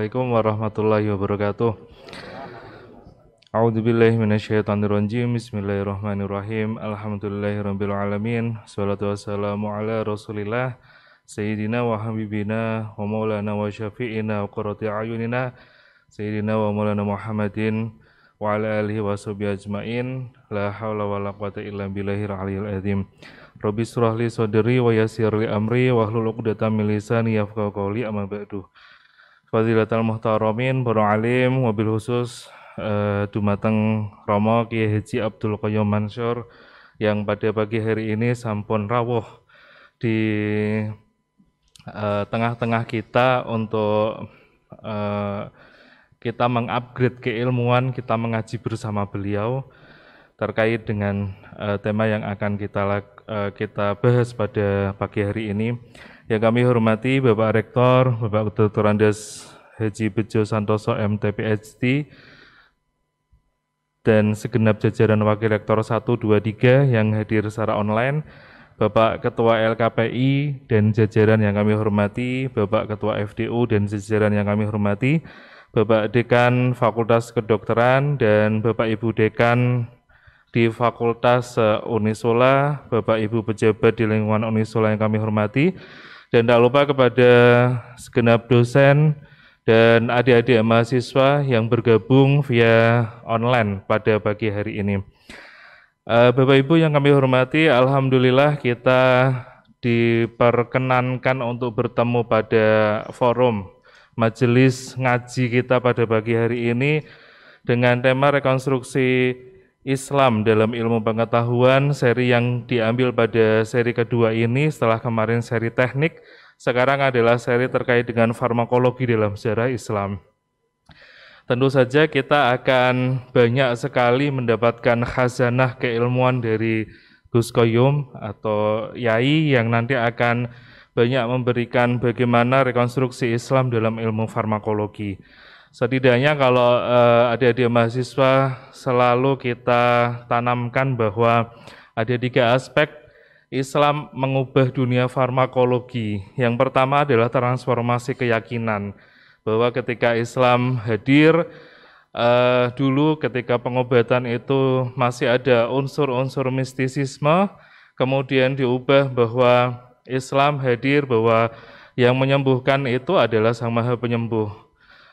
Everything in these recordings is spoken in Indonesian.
Assalamualaikum warahmatullahi wabarakatuh. A'udzu billahi minasyaitonir rajim. Bismillahirrahmanirrahim. Alhamdulillahirabbil alamin. Shalatu wassalamu ala Rasulillah sayyidina wa habibina wa maulana wa syafi'ina wa qurrati ayunina sayyidina wa maulana Muhammadin wa ala alihi wa sahbihi ajmain. La haula la quwata illa billahil aliyil azim. Rabbi surahli li sadri wa yassir amri wa hlul 'uqdatam min lisani yafqahu qawli amma ba'du. Fadilatul Muhtaramin, para alim, mobil khusus uh, dumateng Romo Kiai Haji Abdul Qayyum Mansur yang pada pagi hari ini sampun rawuh di eh, tengah-tengah kita untuk eh, kita mengupgrade keilmuan, kita mengaji bersama beliau terkait dengan tema yang akan kita kita bahas pada pagi hari ini yang kami hormati Bapak Rektor, Bapak Dr. Andes Haji Bejo Santoso MTPHD, dan segenap jajaran Wakil Rektor 1, yang hadir secara online, Bapak Ketua LKPI dan jajaran yang kami hormati, Bapak Ketua FDU dan jajaran yang kami hormati, Bapak Dekan Fakultas Kedokteran dan Bapak Ibu Dekan di Fakultas Unisola, Bapak Ibu pejabat di lingkungan Unisola yang kami hormati, dan tak lupa kepada segenap dosen dan adik-adik mahasiswa yang bergabung via online pada pagi hari ini. Eh, Bapak Ibu yang kami hormati, Alhamdulillah kita diperkenankan untuk bertemu pada forum majelis ngaji kita pada pagi hari ini dengan tema rekonstruksi Islam dalam ilmu pengetahuan, seri yang diambil pada seri kedua ini setelah kemarin seri teknik, sekarang adalah seri terkait dengan farmakologi dalam sejarah Islam. Tentu saja kita akan banyak sekali mendapatkan khazanah keilmuan dari Gus Koyum atau Yai yang nanti akan banyak memberikan bagaimana rekonstruksi Islam dalam ilmu farmakologi. Setidaknya kalau uh, adik-adik mahasiswa selalu kita tanamkan bahwa ada tiga aspek Islam mengubah dunia farmakologi. Yang pertama adalah transformasi keyakinan bahwa ketika Islam hadir uh, dulu ketika pengobatan itu masih ada unsur-unsur mistisisme, kemudian diubah bahwa Islam hadir bahwa yang menyembuhkan itu adalah Sang Maha Penyembuh.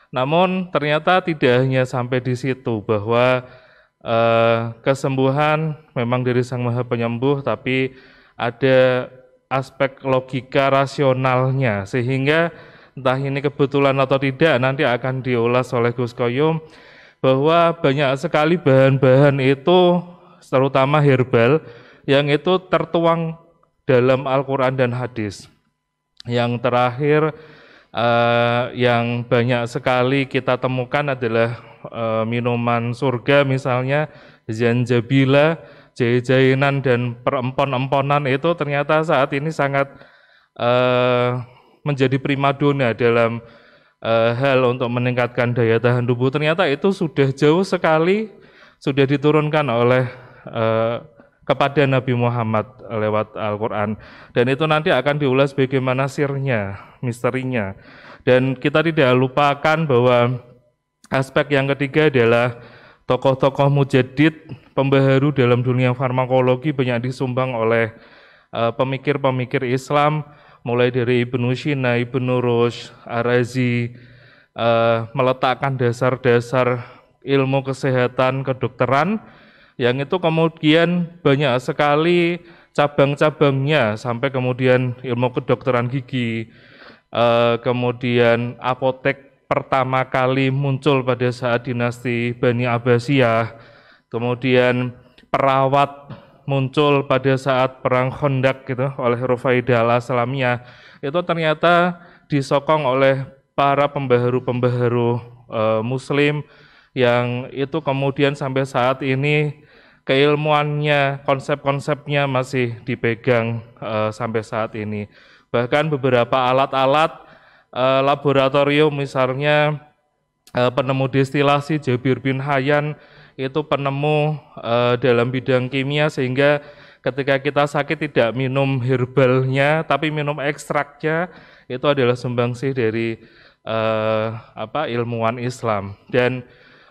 Namun ternyata tidak hanya sampai di situ bahwa eh, kesembuhan memang dari Sang Maha Penyembuh tapi ada aspek logika rasionalnya sehingga entah ini kebetulan atau tidak nanti akan diulas oleh Gus Koyum bahwa banyak sekali bahan-bahan itu terutama herbal yang itu tertuang dalam Al-Quran dan hadis. Yang terakhir, uh, yang banyak sekali kita temukan adalah uh, minuman surga misalnya zanjabila, jahe dan perempon-emponan itu ternyata saat ini sangat uh, menjadi primadona dalam uh, hal untuk meningkatkan daya tahan tubuh. Ternyata itu sudah jauh sekali sudah diturunkan oleh uh, kepada Nabi Muhammad lewat Al-Quran. Dan itu nanti akan diulas bagaimana sirnya, misterinya. Dan kita tidak lupakan bahwa aspek yang ketiga adalah tokoh-tokoh mujadid, pembaharu dalam dunia farmakologi banyak disumbang oleh e, pemikir-pemikir Islam, mulai dari Ibnu Sina, Ibnu Rush, Arazi, uh, meletakkan dasar-dasar ilmu kesehatan kedokteran, yang itu kemudian banyak sekali cabang-cabangnya sampai kemudian ilmu kedokteran gigi, eh, kemudian apotek pertama kali muncul pada saat dinasti Bani Abbasiyah, kemudian perawat muncul pada saat perang Khandaq gitu oleh Rufaidah al-Aslamiyah itu ternyata disokong oleh para pembaharu-pembaharu e, muslim yang itu kemudian sampai saat ini keilmuannya, konsep-konsepnya masih dipegang uh, sampai saat ini. Bahkan beberapa alat-alat uh, laboratorium misalnya uh, penemu destilasi Jabir bin Hayyan itu penemu uh, dalam bidang kimia sehingga ketika kita sakit tidak minum herbalnya tapi minum ekstraknya itu adalah sumbangsih dari uh, apa ilmuwan Islam dan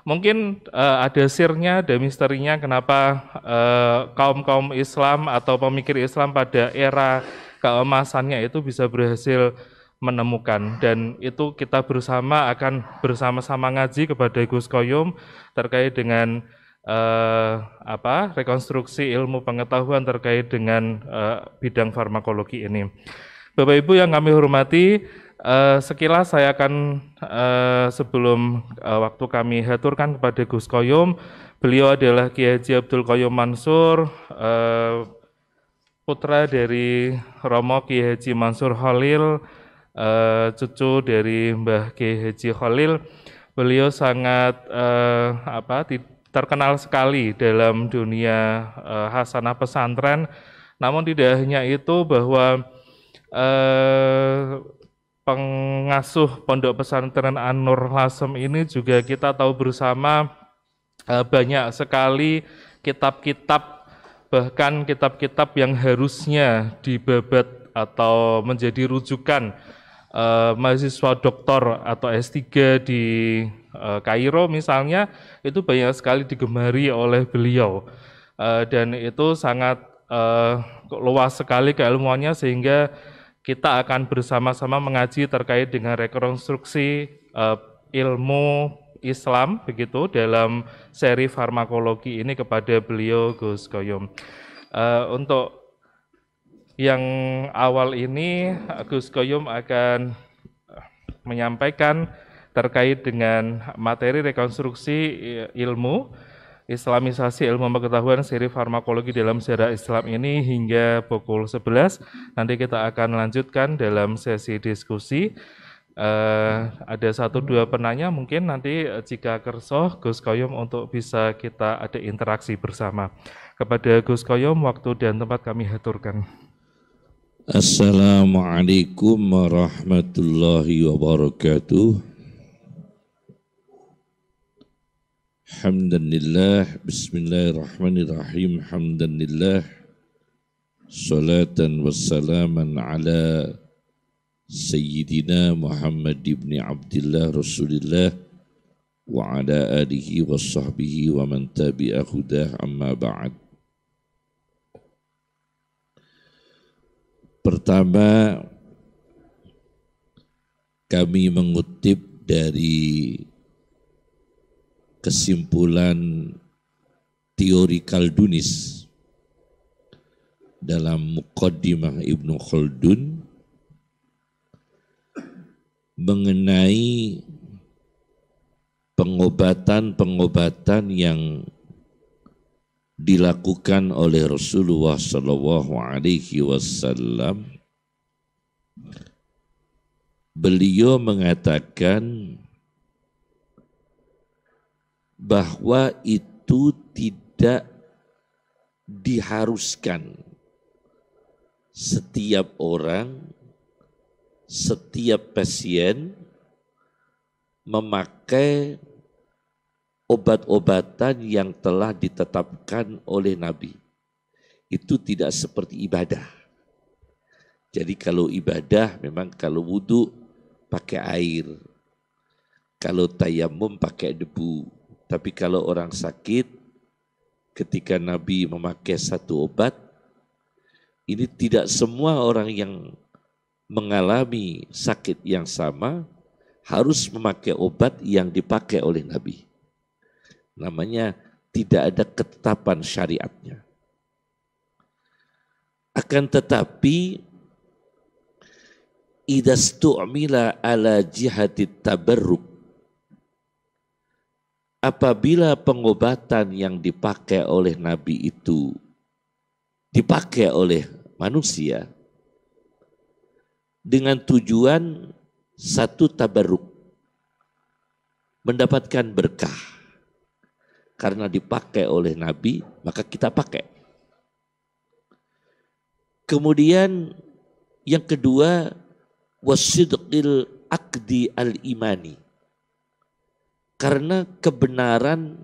mungkin uh, ada sirnya, ada misterinya kenapa eh, kaum-kaum uh, Islam atau pemikir Islam pada era keemasannya itu bisa berhasil menemukan dan itu kita bersama akan bersama-sama ngaji kepada Gus Koyum terkait dengan uh, apa rekonstruksi ilmu pengetahuan terkait dengan uh, bidang farmakologi ini. Bapak Ibu yang kami hormati, Uh, sekilas saya akan uh, sebelum uh, waktu kami haturkan kepada Gus Koyom, beliau adalah Kiai Haji Abdul Koyom Mansur, uh, putra dari Romo Kiai Haji Mansur Khalil, uh, cucu dari Mbah Kiai Haji Khalil. Beliau sangat uh, apa terkenal sekali dalam dunia uh, hasanah pesantren. Namun tidak hanya itu bahwa uh, pengasuh pondok pesantren An-Nur Lasem ini juga kita tahu bersama e, banyak sekali kitab-kitab bahkan kitab-kitab yang harusnya dibabat atau menjadi rujukan eh, mahasiswa doktor atau S3 di eh, Kairo misalnya itu banyak sekali digemari oleh beliau eh, dan itu sangat eh, luas sekali keilmuannya sehingga kita akan bersama-sama mengaji terkait dengan rekonstruksi uh, ilmu Islam begitu dalam seri farmakologi ini kepada beliau Gus Koyum. Uh, eh, untuk yang awal ini Gus Koyum akan menyampaikan terkait dengan materi rekonstruksi eh, ilmu Islamisasi Ilmu Pengetahuan seri Farmakologi dalam Sejarah Islam ini hingga pukul 11. Nanti kita akan lanjutkan dalam sesi diskusi. Uh, ada satu dua penanya mungkin nanti eh, jika kersoh Gus Koyom untuk bisa kita ada interaksi bersama. Kepada Gus Koyom waktu dan tempat kami haturkan. Assalamualaikum warahmatullahi wabarakatuh. حمدا لله بسم الله الرحمن الرحيم حمدا لله صلاة وسلاما على سيدنا محمد بن عبد الله رسول الله وعلى آله وصحبه ومن تبع هداه أما بعد Pertama, kami mengutip dari kesimpulan teori Kaldunis dalam Muqaddimah Ibnu Khaldun mengenai pengobatan-pengobatan yang dilakukan oleh Rasulullah Shallallahu Alaihi Wasallam, beliau mengatakan bahwa itu tidak diharuskan setiap orang, setiap pasien memakai obat-obatan yang telah ditetapkan oleh Nabi. Itu tidak seperti ibadah. Jadi kalau ibadah memang kalau wudhu pakai air. Kalau tayamum pakai debu. Tapi kalau orang sakit, ketika Nabi memakai satu obat, ini tidak semua orang yang mengalami sakit yang sama harus memakai obat yang dipakai oleh Nabi. Namanya tidak ada ketetapan syariatnya. Akan tetapi idastu'mila ala jihadit tabarruk apabila pengobatan yang dipakai oleh nabi itu dipakai oleh manusia dengan tujuan satu tabaruk mendapatkan berkah karena dipakai oleh nabi maka kita pakai kemudian yang kedua wasidqil akdi al imani karena kebenaran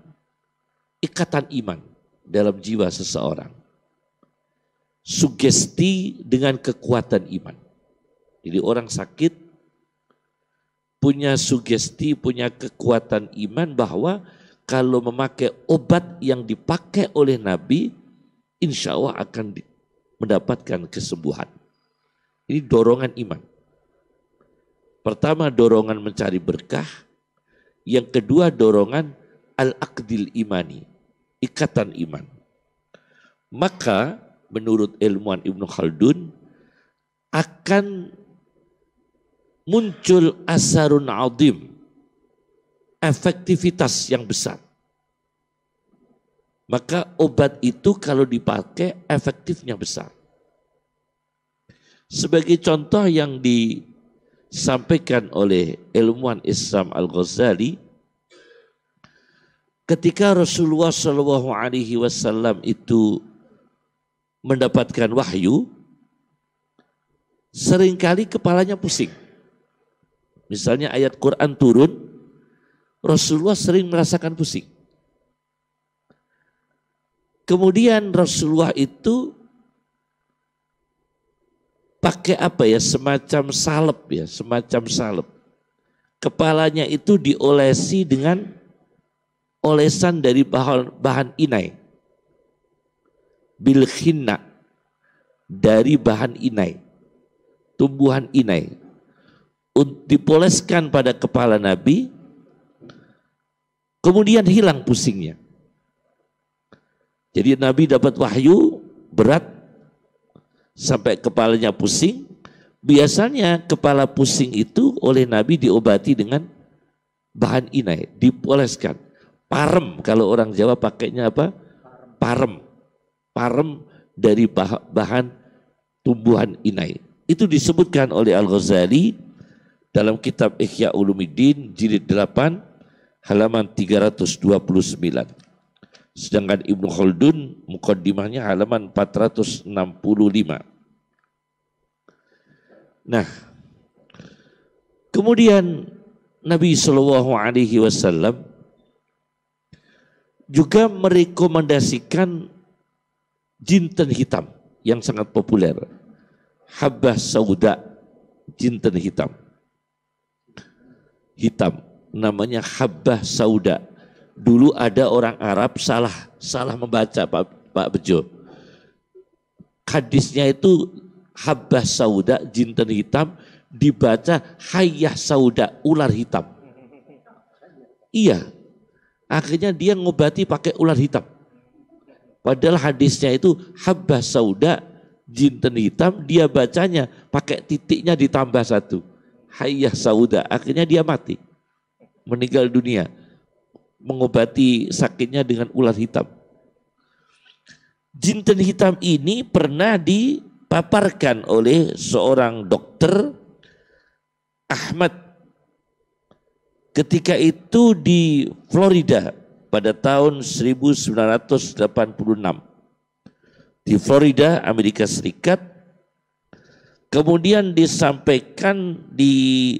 ikatan iman dalam jiwa seseorang. Sugesti dengan kekuatan iman. Jadi orang sakit punya sugesti, punya kekuatan iman bahwa kalau memakai obat yang dipakai oleh Nabi, insya Allah akan mendapatkan kesembuhan. Ini dorongan iman. Pertama dorongan mencari berkah, yang kedua dorongan al akdil imani, ikatan iman. Maka menurut ilmuwan Ibnu Khaldun akan muncul asarun adim, efektivitas yang besar. Maka obat itu kalau dipakai efektifnya besar. Sebagai contoh yang di disampaikan oleh ilmuwan Islam Al-Ghazali ketika Rasulullah Shallallahu alaihi wasallam itu mendapatkan wahyu seringkali kepalanya pusing. Misalnya ayat Quran turun, Rasulullah sering merasakan pusing. Kemudian Rasulullah itu pakai apa ya semacam salep ya semacam salep kepalanya itu diolesi dengan olesan dari bahan, bahan inai bilkhina dari bahan inai tumbuhan inai dipoleskan pada kepala nabi kemudian hilang pusingnya jadi nabi dapat wahyu berat sampai kepalanya pusing. Biasanya kepala pusing itu oleh Nabi diobati dengan bahan inai, dipoleskan. Parem kalau orang Jawa pakainya apa? Parem. Parem dari bahan tumbuhan inai. Itu disebutkan oleh Al-Ghazali dalam kitab Ihya Ulumiddin jilid 8 halaman 329. Sedangkan Ibnu Khaldun mukaddimahnya halaman 465. Nah, kemudian Nabi Shallallahu Alaihi Wasallam juga merekomendasikan jinten hitam yang sangat populer. Habbah sauda jinten hitam. Hitam namanya habbah sauda dulu ada orang Arab salah salah membaca Pak Pak Bejo. Hadisnya itu habbah sauda jinten hitam dibaca hayah sauda ular hitam. Iya. Akhirnya dia ngobati pakai ular hitam. Padahal hadisnya itu habbah sauda jinten hitam dia bacanya pakai titiknya ditambah satu. Hayah sauda. Akhirnya dia mati. Meninggal dunia mengobati sakitnya dengan ular hitam. Jinten hitam ini pernah dipaparkan oleh seorang dokter Ahmad ketika itu di Florida pada tahun 1986. Di Florida, Amerika Serikat. Kemudian disampaikan di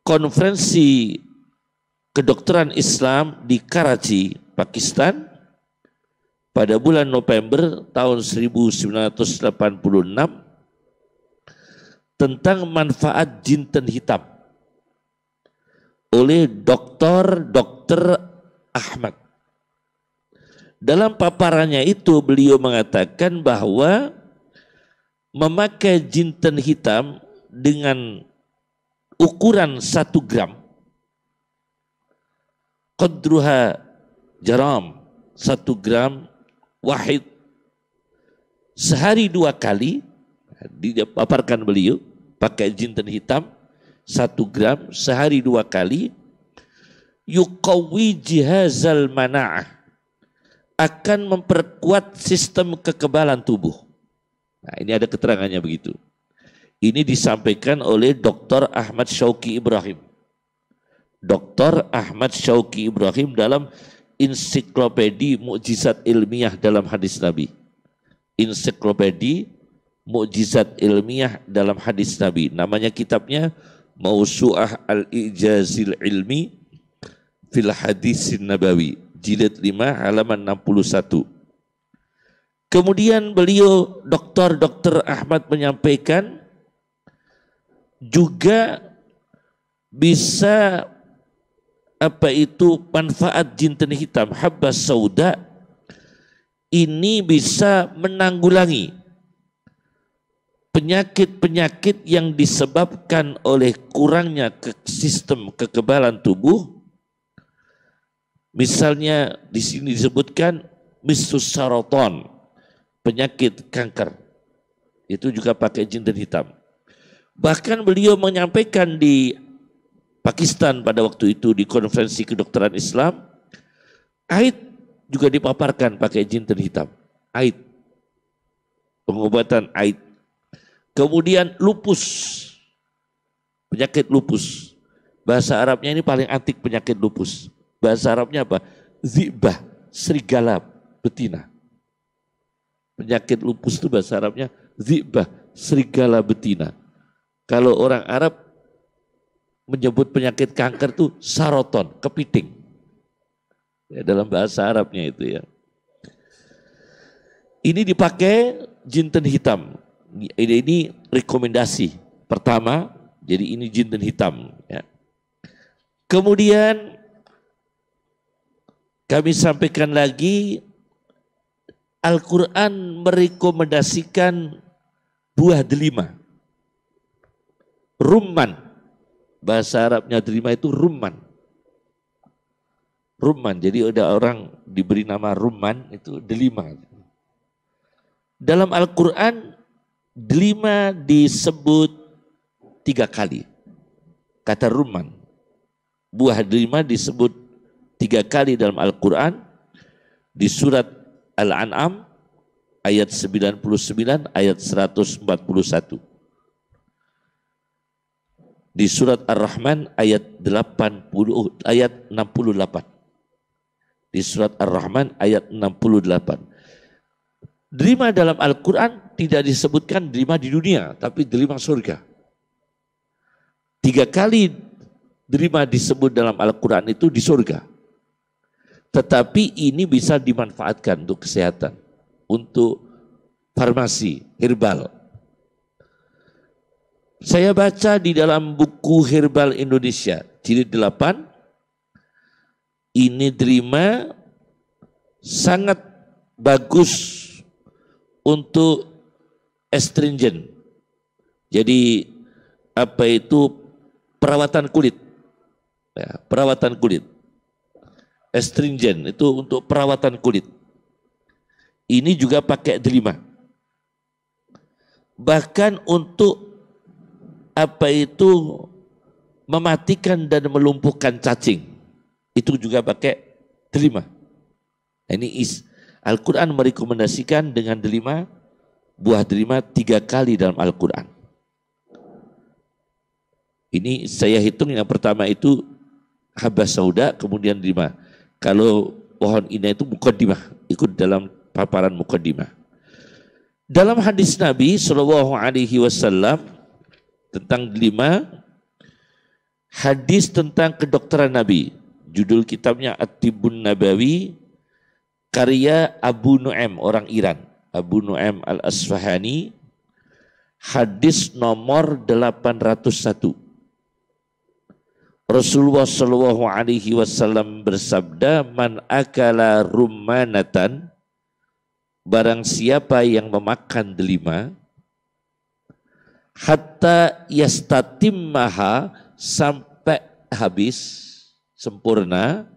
konferensi kedokteran Islam di Karachi, Pakistan pada bulan November tahun 1986 tentang manfaat jinten hitam oleh Dr. Dr. Ahmad. Dalam paparannya itu beliau mengatakan bahwa memakai jinten hitam dengan ukuran 1 gram qadruha jaram satu gram wahid sehari dua kali dipaparkan beliau pakai jinten hitam satu gram sehari dua kali yukawi jihazal mana'ah akan memperkuat sistem kekebalan tubuh. Nah, ini ada keterangannya begitu. Ini disampaikan oleh Dr. Ahmad Syauki Ibrahim. Dr. Ahmad Syauki Ibrahim dalam Ensiklopedi Mukjizat Ilmiah dalam Hadis Nabi. Ensiklopedi Mukjizat Ilmiah dalam Hadis Nabi. Namanya kitabnya Mausu'ah Al-Ijazil Ilmi Fil Hadisin Nabawi. Jilid 5 halaman 61. Kemudian beliau Dr. Dr. Ahmad menyampaikan juga bisa apa itu manfaat jinten hitam habas sauda ini bisa menanggulangi penyakit-penyakit yang disebabkan oleh kurangnya ke sistem kekebalan tubuh misalnya di sini disebutkan mistus saroton penyakit kanker itu juga pakai jinten hitam bahkan beliau menyampaikan di Pakistan pada waktu itu di konferensi kedokteran Islam, AID juga dipaparkan pakai jinten hitam. AID. Pengobatan AID. Kemudian lupus. Penyakit lupus. Bahasa Arabnya ini paling antik penyakit lupus. Bahasa Arabnya apa? Zibah, serigala, betina. Penyakit lupus itu bahasa Arabnya zibah, serigala betina. Kalau orang Arab menyebut penyakit kanker itu saroton, kepiting. Ya, dalam bahasa Arabnya itu ya. Ini dipakai jinten hitam. Ini, ini rekomendasi pertama, jadi ini jinten hitam. Ya. Kemudian kami sampaikan lagi Al-Quran merekomendasikan buah delima. Rumman, bahasa Arabnya terima itu rumman. Rumman, jadi ada orang diberi nama rumman itu delima. Dalam Al-Quran, delima disebut tiga kali. Kata rumman, buah delima disebut tiga kali dalam Al-Quran, di surat Al-An'am, ayat 99, ayat 141 di surat Ar-Rahman ayat 80 ayat 68. Di surat Ar-Rahman ayat 68. Derima dalam Al-Quran tidak disebutkan derima di dunia, tapi derima surga. Tiga kali derima disebut dalam Al-Quran itu di surga. Tetapi ini bisa dimanfaatkan untuk kesehatan, untuk farmasi, herbal, saya baca di dalam buku Herbal Indonesia, jilid 8, ini terima sangat bagus untuk estringen. Jadi apa itu perawatan kulit? Ya, perawatan kulit. Estringen itu untuk perawatan kulit. Ini juga pakai delima. Bahkan untuk apa itu mematikan dan melumpuhkan cacing. Itu juga pakai delima. Nah, ini is Al-Quran merekomendasikan dengan delima, buah delima tiga kali dalam Al-Quran. Ini saya hitung yang pertama itu habas sauda, kemudian delima. Kalau pohon ini itu mukaddimah, ikut dalam paparan mukaddimah. Dalam hadis Nabi Shallallahu Alaihi Wasallam tentang lima hadis tentang kedokteran Nabi. Judul kitabnya At-Tibun Nabawi karya Abu Nu'aim orang Iran. Abu Nu'aim Al-Asfahani hadis nomor 801. Rasulullah Shallallahu Alaihi Wasallam bersabda, "Man akala rumanatan, barang siapa yang memakan delima, hatta yastatimmaha sampai habis sempurna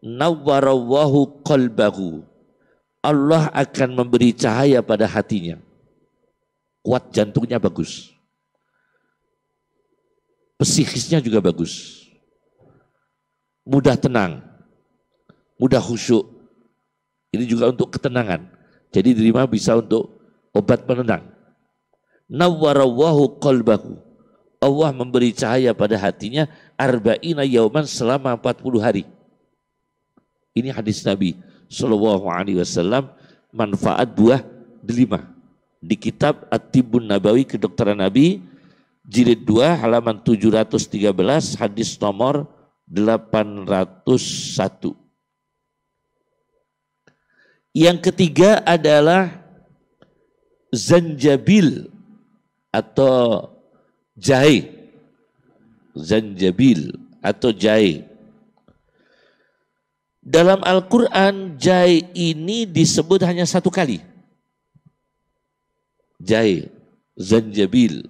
nawwarawahu qalbahu Allah akan memberi cahaya pada hatinya kuat jantungnya bagus psikisnya juga bagus mudah tenang mudah khusyuk ini juga untuk ketenangan jadi diterima bisa untuk obat penenang Nawarawahu qalbahu. Allah memberi cahaya pada hatinya arba'ina yauman selama 40 hari. Ini hadis Nabi Shallallahu alaihi wasallam manfaat buah delima di kitab at tibbun Nabawi kedokteran Nabi jilid 2 halaman 713 hadis nomor 801. Yang ketiga adalah zanjabil atau jahe zanjabil atau jahe dalam Al-Quran jahe ini disebut hanya satu kali jahe zanjabil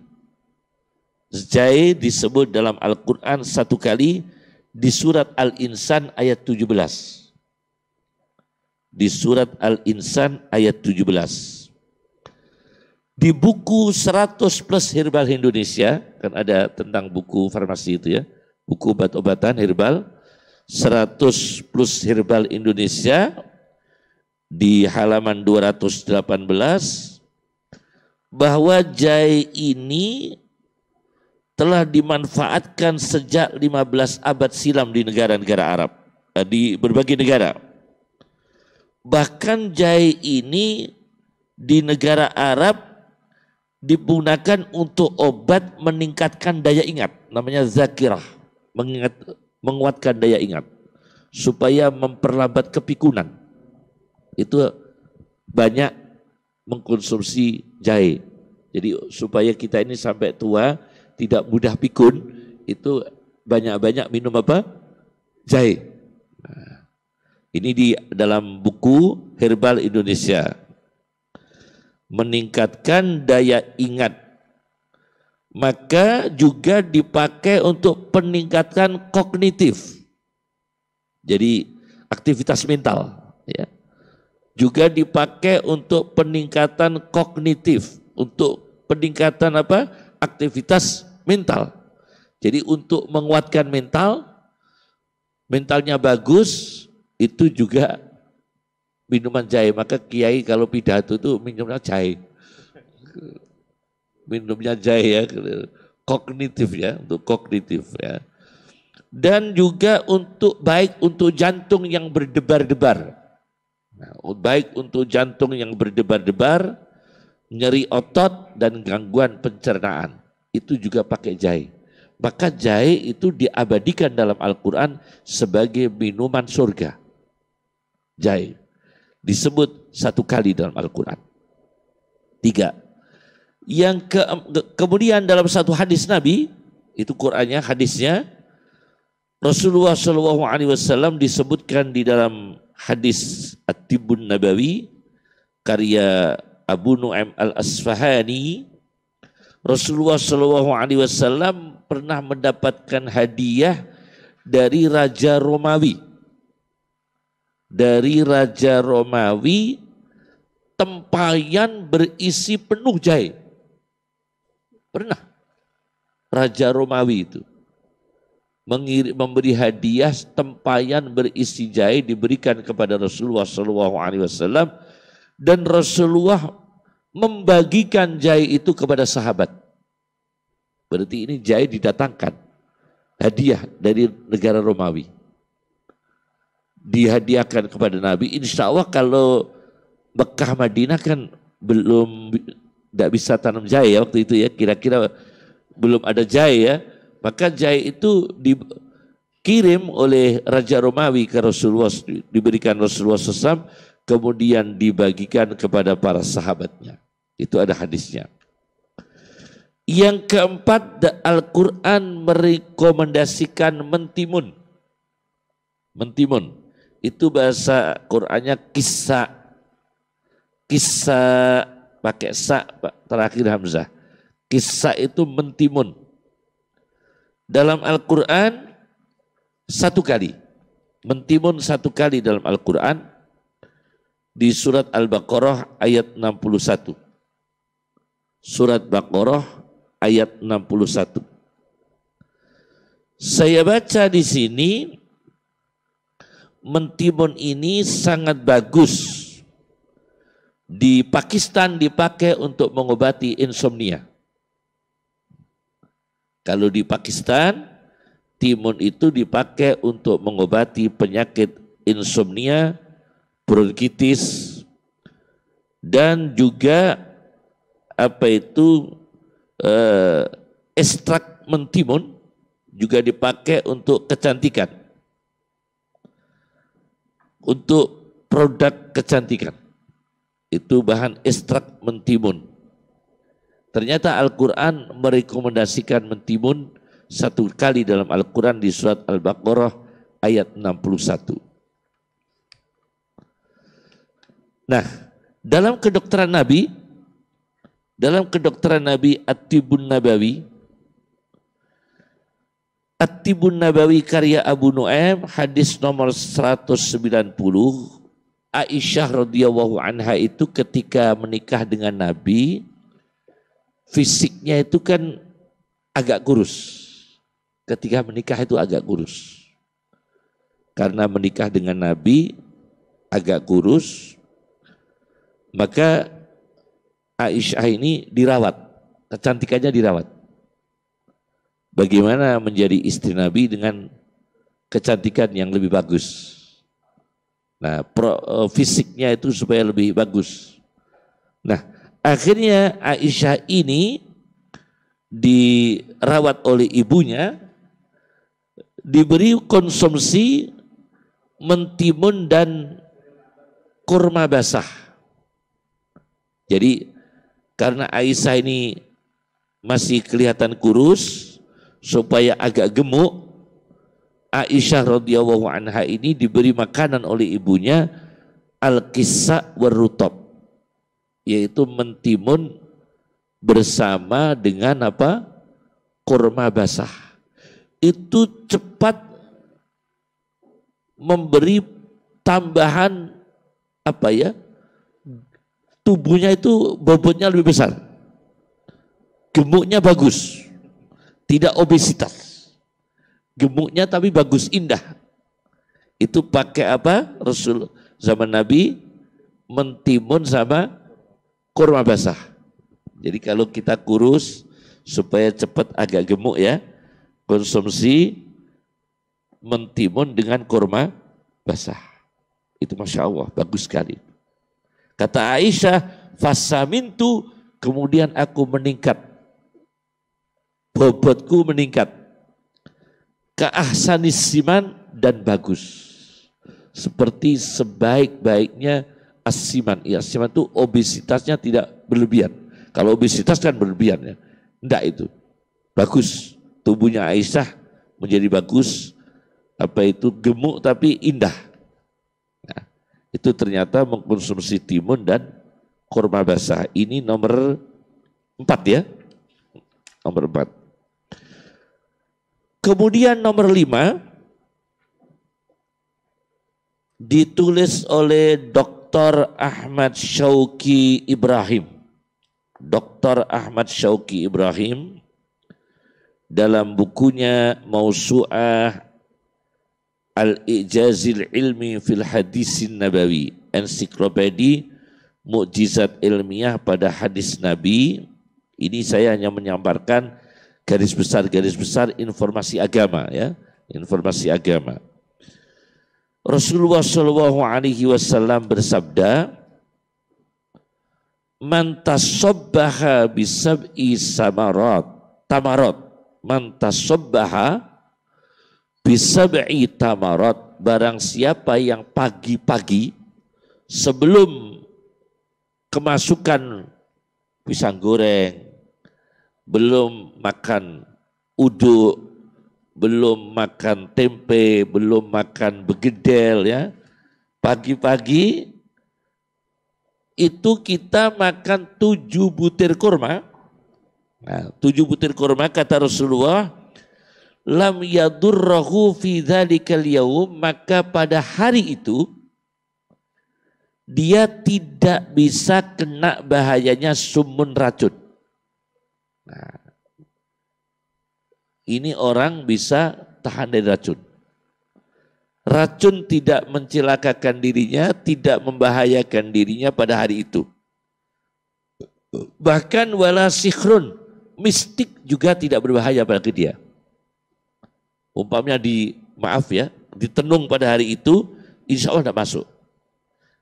jahe disebut dalam Al-Quran satu kali di surat Al-Insan ayat 17 di surat Al-Insan ayat 17 di buku 100 plus herbal Indonesia, kan ada tentang buku farmasi itu ya, buku obat-obatan herbal, 100 plus herbal Indonesia di halaman 218 bahwa jahe ini telah dimanfaatkan sejak 15 abad silam di negara-negara Arab, eh, di berbagai negara. Bahkan jahe ini di negara Arab digunakan untuk obat meningkatkan daya ingat namanya zakirah mengingat menguatkan daya ingat supaya memperlambat kepikunan itu banyak mengkonsumsi jahe jadi supaya kita ini sampai tua tidak mudah pikun itu banyak-banyak minum apa jahe nah, ini di dalam buku herbal Indonesia meningkatkan daya ingat maka juga dipakai untuk peningkatan kognitif. Jadi aktivitas mental ya. Juga dipakai untuk peningkatan kognitif, untuk peningkatan apa? aktivitas mental. Jadi untuk menguatkan mental, mentalnya bagus itu juga minuman jahe. Maka kiai kalau pidato itu minumnya jahe. Minumnya jahe ya, kognitif ya, untuk kognitif ya. Dan juga untuk baik untuk jantung yang berdebar-debar. Nah, baik untuk jantung yang berdebar-debar, nyeri otot dan gangguan pencernaan. Itu juga pakai jahe maka jahe itu diabadikan dalam Al-Quran sebagai minuman surga. Jahe disebut satu kali dalam Al-Quran. Tiga. Yang ke, kemudian dalam satu hadis Nabi, itu Qurannya, hadisnya, Rasulullah saw disebutkan di dalam hadis At-Tibun Nabawi karya Abu Nu'aim Al Asfahani. Rasulullah saw pernah mendapatkan hadiah dari Raja Romawi dari Raja Romawi tempayan berisi penuh jahe. Pernah Raja Romawi itu mengiri, memberi hadiah tempayan berisi jahe diberikan kepada Rasulullah SAW dan Rasulullah membagikan jahe itu kepada sahabat. Berarti ini jahe didatangkan hadiah dari negara Romawi dihadiahkan kepada Nabi, insya Allah kalau Mekah Madinah kan belum tidak bisa tanam jahe ya waktu itu ya, kira-kira belum ada jahe ya, maka jahe itu dikirim oleh Raja Romawi ke Rasulullah, diberikan Rasulullah SAW, kemudian dibagikan kepada para sahabatnya. Itu ada hadisnya. Yang keempat, Al-Quran merekomendasikan mentimun. Mentimun itu bahasa Qurannya kisah kisah pakai sa terakhir hamzah kisah itu mentimun dalam Al-Quran satu kali mentimun satu kali dalam Al-Quran di surat Al-Baqarah ayat 61 surat Baqarah ayat 61 saya baca di sini mentimun ini sangat bagus. Di Pakistan dipakai untuk mengobati insomnia. Kalau di Pakistan, timun itu dipakai untuk mengobati penyakit insomnia, bronkitis, dan juga apa itu eh, ekstrak mentimun juga dipakai untuk kecantikan untuk produk kecantikan. Itu bahan ekstrak mentimun. Ternyata Al-Quran merekomendasikan mentimun satu kali dalam Al-Quran di surat Al-Baqarah ayat 61. Nah, dalam kedokteran Nabi, dalam kedokteran Nabi At-Tibun Nabawi, At-Tibun Nabawi karya Abu Nu'aim hadis nomor 190 Aisyah radhiyallahu anha itu ketika menikah dengan Nabi fisiknya itu kan agak kurus. Ketika menikah itu agak kurus. Karena menikah dengan Nabi agak kurus maka Aisyah ini dirawat, kecantikannya dirawat bagaimana menjadi istri Nabi dengan kecantikan yang lebih bagus. Nah, pro, eh, fisiknya itu supaya lebih bagus. Nah, akhirnya Aisyah ini dirawat oleh ibunya, diberi konsumsi mentimun dan kurma basah. Jadi karena Aisyah ini masih kelihatan kurus, supaya agak gemuk, Aisyah radhiyallahu anha ini diberi makanan oleh ibunya al-kisa warutab yaitu mentimun bersama dengan apa? kurma basah. Itu cepat memberi tambahan apa ya? tubuhnya itu bobotnya lebih besar. Gemuknya bagus. Tidak obesitas. Gemuknya tapi bagus, indah. Itu pakai apa? Rasul zaman Nabi mentimun sama kurma basah. Jadi kalau kita kurus supaya cepat agak gemuk ya, konsumsi mentimun dengan kurma basah. Itu Masya Allah, bagus sekali. Kata Aisyah, fasa mintu kemudian aku meningkat bobotku meningkat. keahsanisiman siman dan bagus. Seperti sebaik-baiknya asiman. Ya, asiman itu obesitasnya tidak berlebihan. Kalau obesitas kan berlebihan ya. Enggak itu. Bagus. Tubuhnya Aisyah menjadi bagus. Apa itu gemuk tapi indah. Nah, itu ternyata mengkonsumsi timun dan kurma basah. Ini nomor empat ya. Nomor empat. Kemudian nomor lima ditulis oleh Dr. Ahmad Syauki Ibrahim. Dr. Ahmad Syauki Ibrahim dalam bukunya Mausu'ah Al-Ijazil Ilmi fil Hadisin Nabawi, ensiklopedi mukjizat ilmiah pada hadis Nabi. Ini saya hanya menyambarkan garis besar garis besar informasi agama ya informasi agama Rasulullah Shallallahu Alaihi Wasallam bersabda mantasobbaha bisab'i tamarot mantasobaha bisa bisab'i tamarot barang siapa yang pagi-pagi sebelum kemasukan pisang goreng belum makan uduk, belum makan tempe, belum makan begedel ya. Pagi-pagi itu kita makan tujuh butir kurma. Nah, tujuh butir kurma kata Rasulullah, lam yadurrahu fi dzalikal yaum, maka pada hari itu dia tidak bisa kena bahayanya sumun racun. Nah, ini orang bisa tahan dari racun. Racun tidak mencelakakan dirinya, tidak membahayakan dirinya pada hari itu. Bahkan wala sikhrun, mistik juga tidak berbahaya bagi dia. Umpamanya di, maaf ya, ditenung pada hari itu, insya Allah tidak masuk.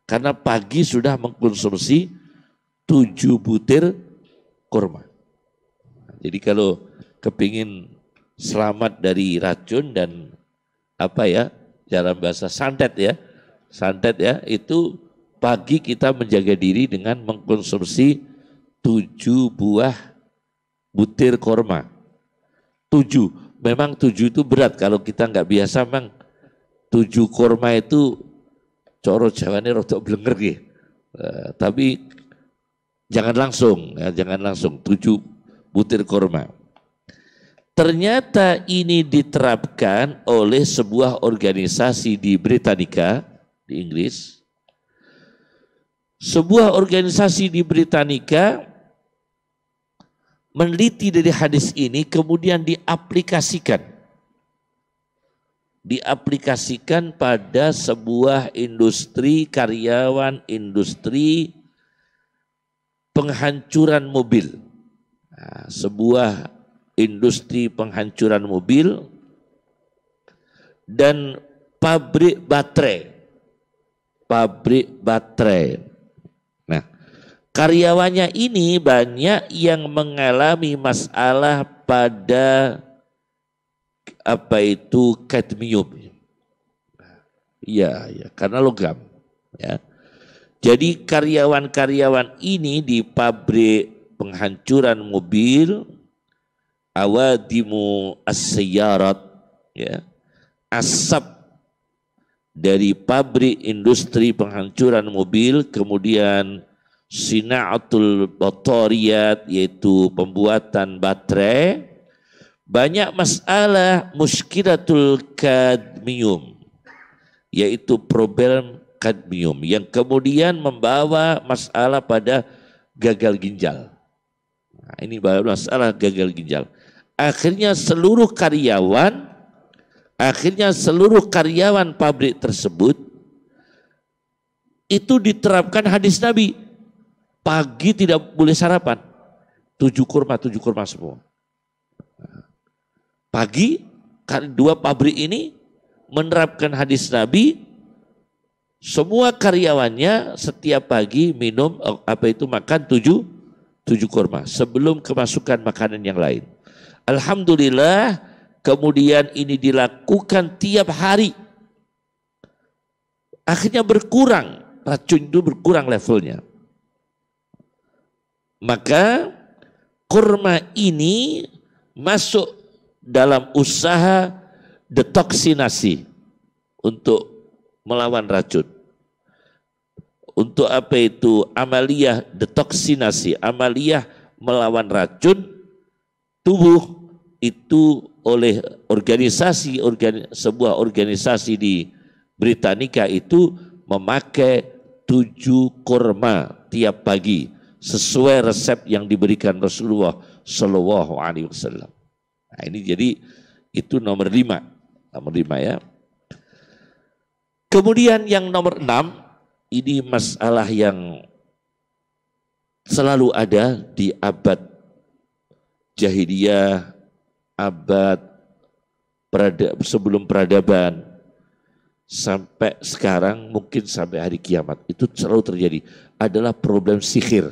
Karena pagi sudah mengkonsumsi tujuh butir kurma. Jadi kalau kepingin selamat dari racun dan apa ya dalam bahasa santet ya santet ya itu pagi kita menjaga diri dengan mengkonsumsi tujuh buah butir korma tujuh memang tujuh itu berat kalau kita nggak biasa memang tujuh korma itu coro ini rotok blenger gitu. Uh, tapi jangan langsung ya, jangan langsung tujuh butir kurma. Ternyata ini diterapkan oleh sebuah organisasi di Britannica, di Inggris. Sebuah organisasi di Britannica meneliti dari hadis ini kemudian diaplikasikan. Diaplikasikan pada sebuah industri karyawan industri penghancuran mobil sebuah industri penghancuran mobil dan pabrik baterai. Pabrik baterai. Nah, karyawannya ini banyak yang mengalami masalah pada apa itu kadmium. Ya, ya, karena logam. Ya. Jadi karyawan-karyawan ini di pabrik penghancuran mobil, awadimu as ya, asap dari pabrik industri penghancuran mobil, kemudian sinatul batariyat yaitu pembuatan baterai banyak masalah muskilatul kadmium yaitu problem kadmium yang kemudian membawa masalah pada gagal ginjal Nah, ini baru masalah gagal ginjal. Akhirnya seluruh karyawan, akhirnya seluruh karyawan pabrik tersebut itu diterapkan hadis Nabi. Pagi tidak boleh sarapan. Tujuh kurma, tujuh kurma semua. Pagi, kan dua pabrik ini menerapkan hadis Nabi, semua karyawannya setiap pagi minum eh, apa itu makan tujuh tujuh kurma sebelum kemasukan makanan yang lain. Alhamdulillah kemudian ini dilakukan tiap hari. Akhirnya berkurang racun itu berkurang levelnya. Maka kurma ini masuk dalam usaha detoksinasi untuk melawan racun. Untuk apa itu? Amaliyah detoksinasi, amaliyah melawan racun tubuh itu oleh organisasi organi, sebuah organisasi di Britannica itu memakai tujuh kurma tiap pagi sesuai resep yang diberikan Rasulullah Shallallahu Alaihi Wasallam. Nah, ini jadi itu nomor lima, nomor lima ya. Kemudian yang nomor enam ini masalah yang selalu ada di abad jahiliyah, abad perada, sebelum peradaban sampai sekarang mungkin sampai hari kiamat itu selalu terjadi adalah problem sihir.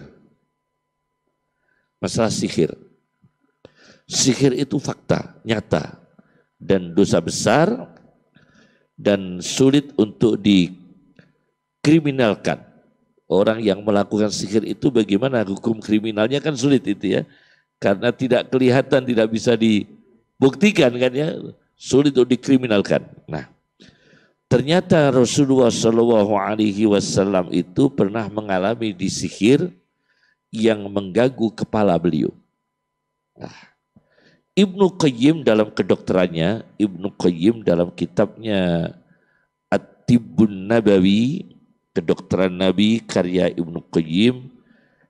Masalah sihir. Sihir itu fakta, nyata dan dosa besar dan sulit untuk di kriminalkan. Orang yang melakukan sihir itu bagaimana hukum kriminalnya kan sulit itu ya. Karena tidak kelihatan, tidak bisa dibuktikan kan ya. Sulit untuk dikriminalkan. Nah, ternyata Rasulullah Shallallahu Alaihi Wasallam itu pernah mengalami disihir yang mengganggu kepala beliau. Nah, Ibnu Qayyim dalam kedokterannya, Ibnu Qayyim dalam kitabnya At-Tibbun Nabawi Kedokteran Nabi karya Ibnu Qayyim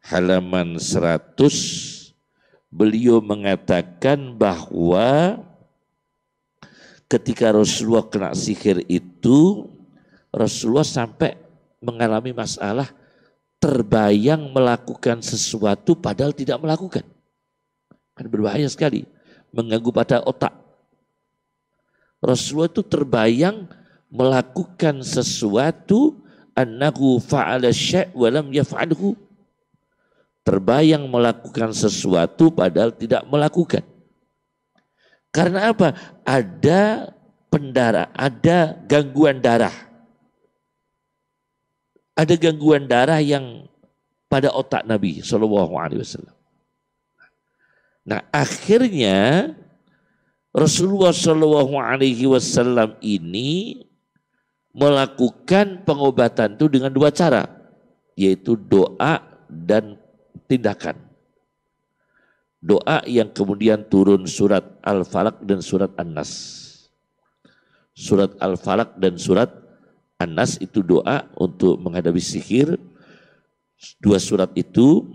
halaman 100 beliau mengatakan bahwa ketika Rasulullah kena sihir itu Rasulullah sampai mengalami masalah terbayang melakukan sesuatu padahal tidak melakukan. Kan berbahaya sekali, mengganggu pada otak. Rasulullah itu terbayang melakukan sesuatu annahu fa'ala syai' wa lam yaf'alhu terbayang melakukan sesuatu padahal tidak melakukan. Karena apa? Ada pendara, ada gangguan darah. Ada gangguan darah yang pada otak Nabi Shallallahu Alaihi Wasallam. Nah akhirnya Rasulullah Shallallahu Alaihi Wasallam ini melakukan pengobatan itu dengan dua cara, yaitu doa dan tindakan. Doa yang kemudian turun surat al Falak dan surat An-Nas. Surat al Falak dan surat An-Nas itu doa untuk menghadapi sihir. Dua surat itu.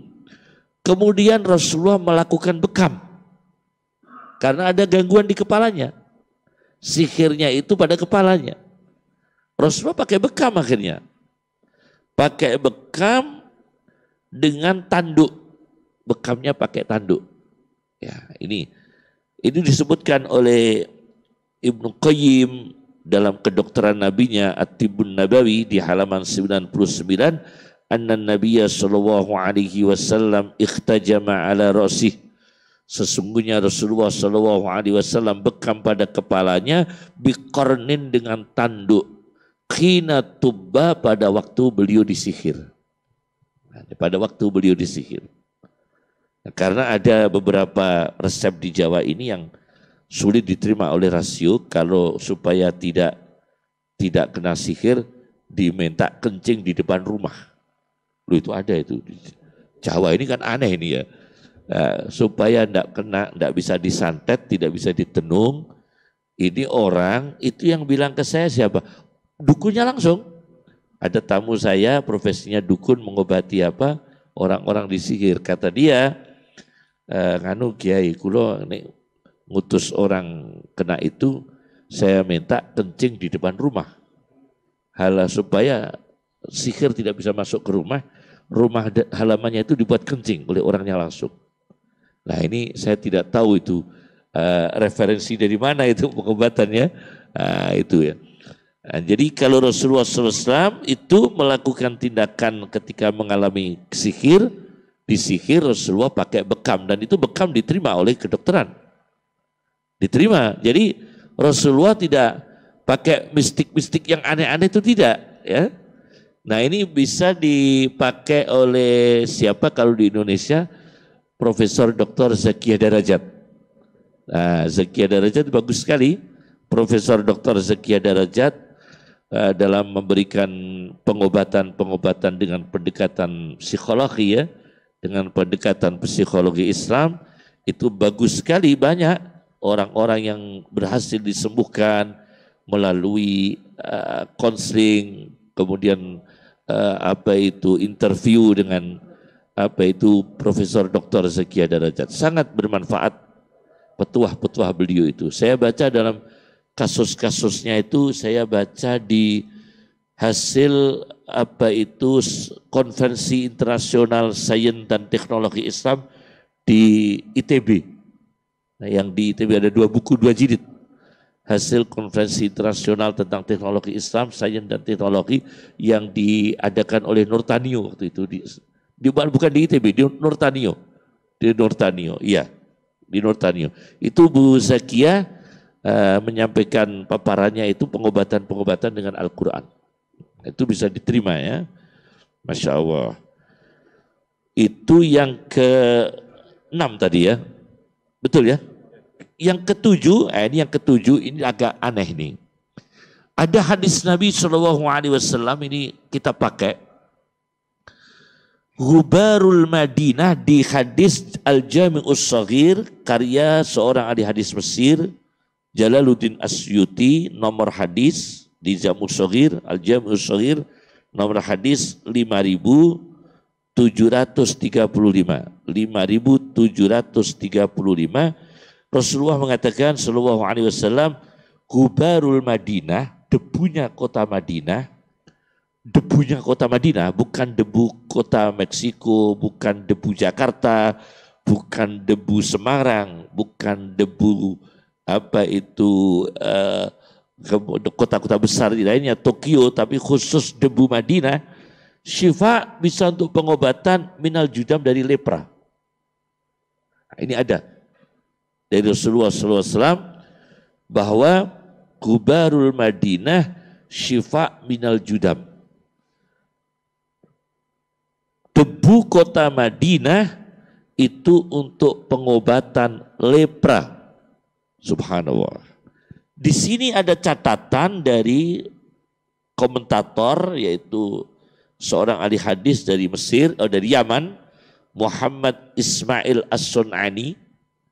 Kemudian Rasulullah melakukan bekam. Karena ada gangguan di kepalanya. Sihirnya itu pada kepalanya Rasulullah pakai bekam akhirnya. Pakai bekam dengan tanduk. Bekamnya pakai tanduk. Ya, ini ini disebutkan oleh Ibnu Qayyim dalam kedokteran nabinya At-Tibun Nabawi di halaman 99 anna nabiyya sallallahu alaihi wasallam ikhtajama ala rasih sesungguhnya Rasulullah sallallahu alaihi wasallam bekam pada kepalanya biqarnin dengan tanduk Kina tuba pada waktu beliau disihir. pada waktu beliau disihir. Nah, karena ada beberapa resep di Jawa ini yang sulit diterima oleh rasio kalau supaya tidak tidak kena sihir diminta kencing di depan rumah. Lu itu ada itu. Jawa ini kan aneh ini ya. Nah, supaya tidak kena, tidak bisa disantet, tidak bisa ditenung. Ini orang itu yang bilang ke saya siapa? dukunnya langsung. Ada tamu saya profesinya dukun mengobati apa? Orang-orang di sihir. Kata dia, e, nganu kiai kulo nih ngutus orang kena itu saya minta kencing di depan rumah. Hala supaya sihir tidak bisa masuk ke rumah, rumah halamannya itu dibuat kencing oleh orangnya langsung. Nah ini saya tidak tahu itu uh, referensi dari mana itu pengobatannya uh, itu ya. Nah, jadi kalau Rasulullah SAW itu melakukan tindakan ketika mengalami sihir, di sihir Rasulullah pakai bekam dan itu bekam diterima oleh kedokteran. Diterima. Jadi Rasulullah tidak pakai mistik-mistik yang aneh-aneh itu tidak, ya. Nah, ini bisa dipakai oleh siapa kalau di Indonesia? Profesor Dr. Zakia Darajat. Nah, Zakia Darajat bagus sekali. Profesor Dr. Zakia Darajat Eh, dalam memberikan pengobatan-pengobatan dengan pendekatan psikologi ya, dengan pendekatan psikologi Islam itu bagus sekali banyak orang-orang yang berhasil disembuhkan melalui uh, eh, konseling, kemudian uh, apa itu interview dengan apa itu Profesor Dr. Zakia Darajat. Sangat bermanfaat petuah-petuah beliau itu. Saya baca dalam kasus-kasusnya itu saya baca di hasil apa itu konvensi internasional sains dan teknologi Islam di ITB. Nah, yang di ITB ada dua buku dua jilid. Hasil konferensi internasional tentang teknologi Islam, sains dan teknologi yang diadakan oleh Nurtanio waktu itu di, di bukan di ITB, di Nurtanio. Di Nurtanio, iya. Di Nurtanio. Itu Bu Zakia Eh, menyampaikan paparannya itu pengobatan-pengobatan dengan Al-Quran. Itu bisa diterima ya. Masya Allah. Itu yang ke enam tadi ya. Betul ya? Yang ketujuh, eh, ini yang ketujuh ini agak aneh nih. Ada hadis Nabi Shallallahu Alaihi Wasallam ini kita pakai. Gubarul Madinah di hadis Al Jami'us Sagir karya seorang ahli hadis Mesir Jalaluddin Asyuti nomor hadis di Jamus Sogir, Al Jamus nomor hadis 5735. 5735 Rasulullah mengatakan Shallallahu alaihi wasallam Kubarul Madinah, debunya kota Madinah, debunya kota Madinah, bukan debu kota Meksiko, bukan debu Jakarta, bukan debu Semarang, bukan debu apa itu eh, kota-kota uh, besar di lainnya Tokyo tapi khusus debu Madinah syifa bisa untuk pengobatan minal judam dari lepra nah, ini ada dari Rasulullah SAW bahwa kubarul Madinah syifa minal judam debu kota Madinah itu untuk pengobatan lepra Subhanallah. Di sini ada catatan dari komentator yaitu seorang ahli hadis dari Mesir atau eh, dari Yaman Muhammad Ismail As-Sunani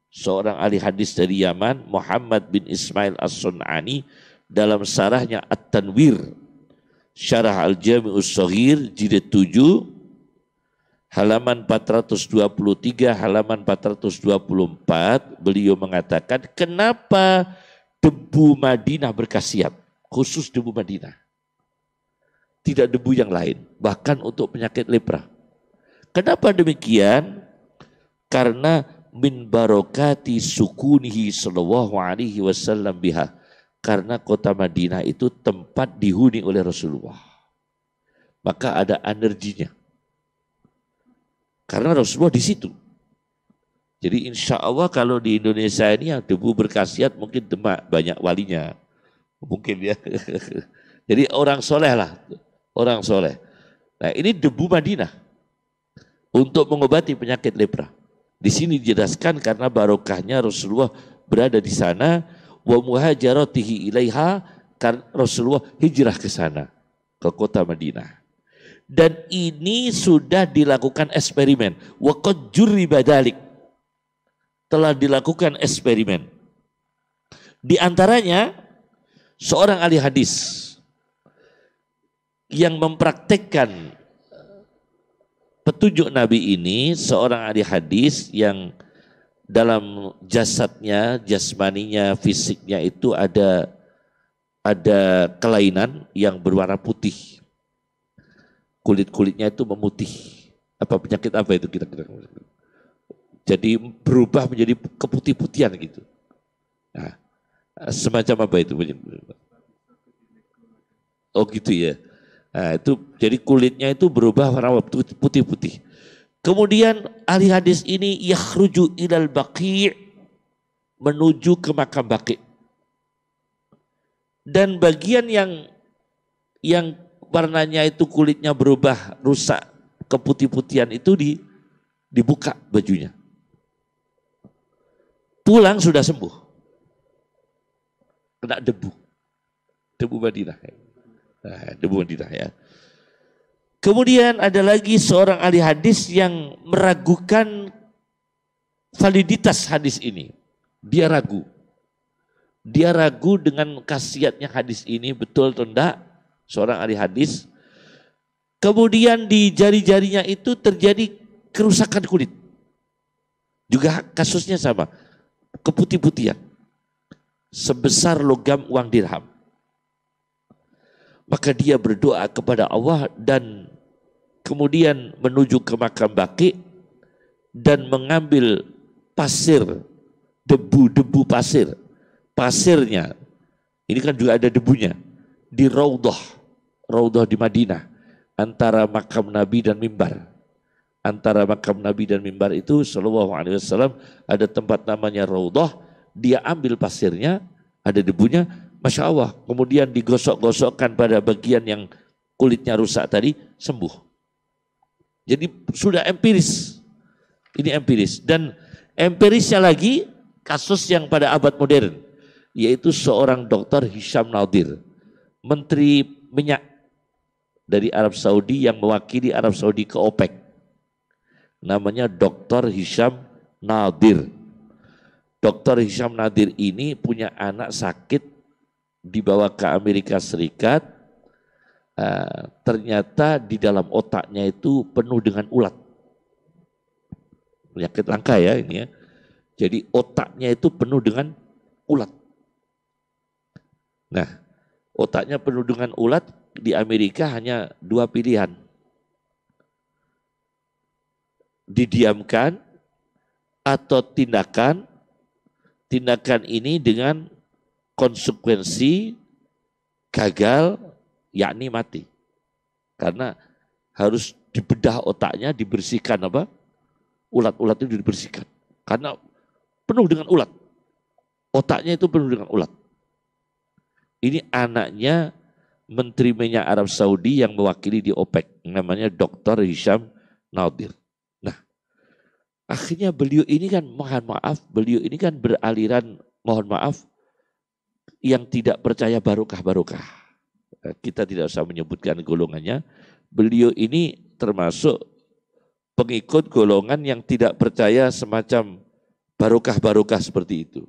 seorang ahli hadis dari Yaman Muhammad bin Ismail As-Sunani dalam sarahnya At-Tanwir Syarah Al-Jami'us Saghir jilid 7 halaman 423, halaman 424, beliau mengatakan, kenapa debu Madinah berkhasiat? Khusus debu Madinah. Tidak debu yang lain, bahkan untuk penyakit lepra. Kenapa demikian? Karena min barokati sukunihi sallallahu alaihi wasallam biha. Karena kota Madinah itu tempat dihuni oleh Rasulullah. Maka ada energinya karena Rasulullah di situ. Jadi insya Allah kalau di Indonesia ini yang debu berkhasiat mungkin demak banyak walinya. Mungkin ya. Jadi orang soleh lah. Orang soleh. Nah ini debu Madinah. Untuk mengobati penyakit lepra. Di sini dijelaskan karena barokahnya Rasulullah berada di sana. Wa muhajaratihi ilaiha. Karena Rasulullah hijrah ke sana. Ke kota Madinah. Dan ini sudah dilakukan eksperimen. juri badalik Telah dilakukan eksperimen. Di antaranya seorang ahli hadis yang mempraktekkan petunjuk Nabi ini seorang ahli hadis yang dalam jasadnya, jasmaninya, fisiknya itu ada ada kelainan yang berwarna putih kulit-kulitnya itu memutih. Apa penyakit apa itu kira-kira? Jadi berubah menjadi keputih-putihan gitu. Nah, semacam apa itu? Oh gitu ya. Nah, itu jadi kulitnya itu berubah warna putih-putih. Kemudian ahli hadis ini yakhruju ilal baqi' menuju ke makam baqi'. Dan bagian yang yang warnanya itu kulitnya berubah rusak keputih-putihan itu di, dibuka bajunya. Pulang sudah sembuh. Kena debu. Debu Madinah. Nah, debu Madinah ya. Kemudian ada lagi seorang ahli hadis yang meragukan validitas hadis ini. Dia ragu. Dia ragu dengan khasiatnya hadis ini betul atau enggak seorang ahli hadis. Kemudian di jari-jarinya itu terjadi kerusakan kulit. Juga kasusnya sama, keputih-putihan. Sebesar logam uang dirham. Maka dia berdoa kepada Allah dan kemudian menuju ke makam baki dan mengambil pasir, debu-debu pasir. Pasirnya, ini kan juga ada debunya, di Raudah Raudhah di Madinah antara makam Nabi dan mimbar. Antara makam Nabi dan mimbar itu Shallallahu Alaihi Wasallam ada tempat namanya Raudhah. Dia ambil pasirnya, ada debunya, masya Allah. Kemudian digosok-gosokkan pada bagian yang kulitnya rusak tadi, sembuh. Jadi sudah empiris. Ini empiris dan empirisnya lagi kasus yang pada abad modern yaitu seorang dokter Hisham Naudir menteri minyak dari Arab Saudi yang mewakili Arab Saudi ke OPEC. Namanya Dr. Hisham Nadir. Dr. Hisham Nadir ini punya anak sakit dibawa ke Amerika Serikat. Uh, ternyata di dalam otaknya itu penuh dengan ulat. Penyakit langka ya ini ya. Jadi otaknya itu penuh dengan ulat. Nah, otaknya penuh dengan ulat, di Amerika hanya dua pilihan. Didiamkan atau tindakan, tindakan ini dengan konsekuensi gagal yakni mati. Karena harus dibedah otaknya, dibersihkan apa? Ulat-ulat itu dibersihkan. Karena penuh dengan ulat. Otaknya itu penuh dengan ulat. Ini anaknya Menteri Minyak Arab Saudi yang mewakili di OPEC, namanya Dr. Hisham Naudir. Nah, akhirnya beliau ini kan mohon maaf, beliau ini kan beraliran mohon maaf yang tidak percaya barokah-barokah. Eh, kita tidak usah menyebutkan golongannya. Beliau ini termasuk pengikut golongan yang tidak percaya semacam barokah-barokah seperti itu.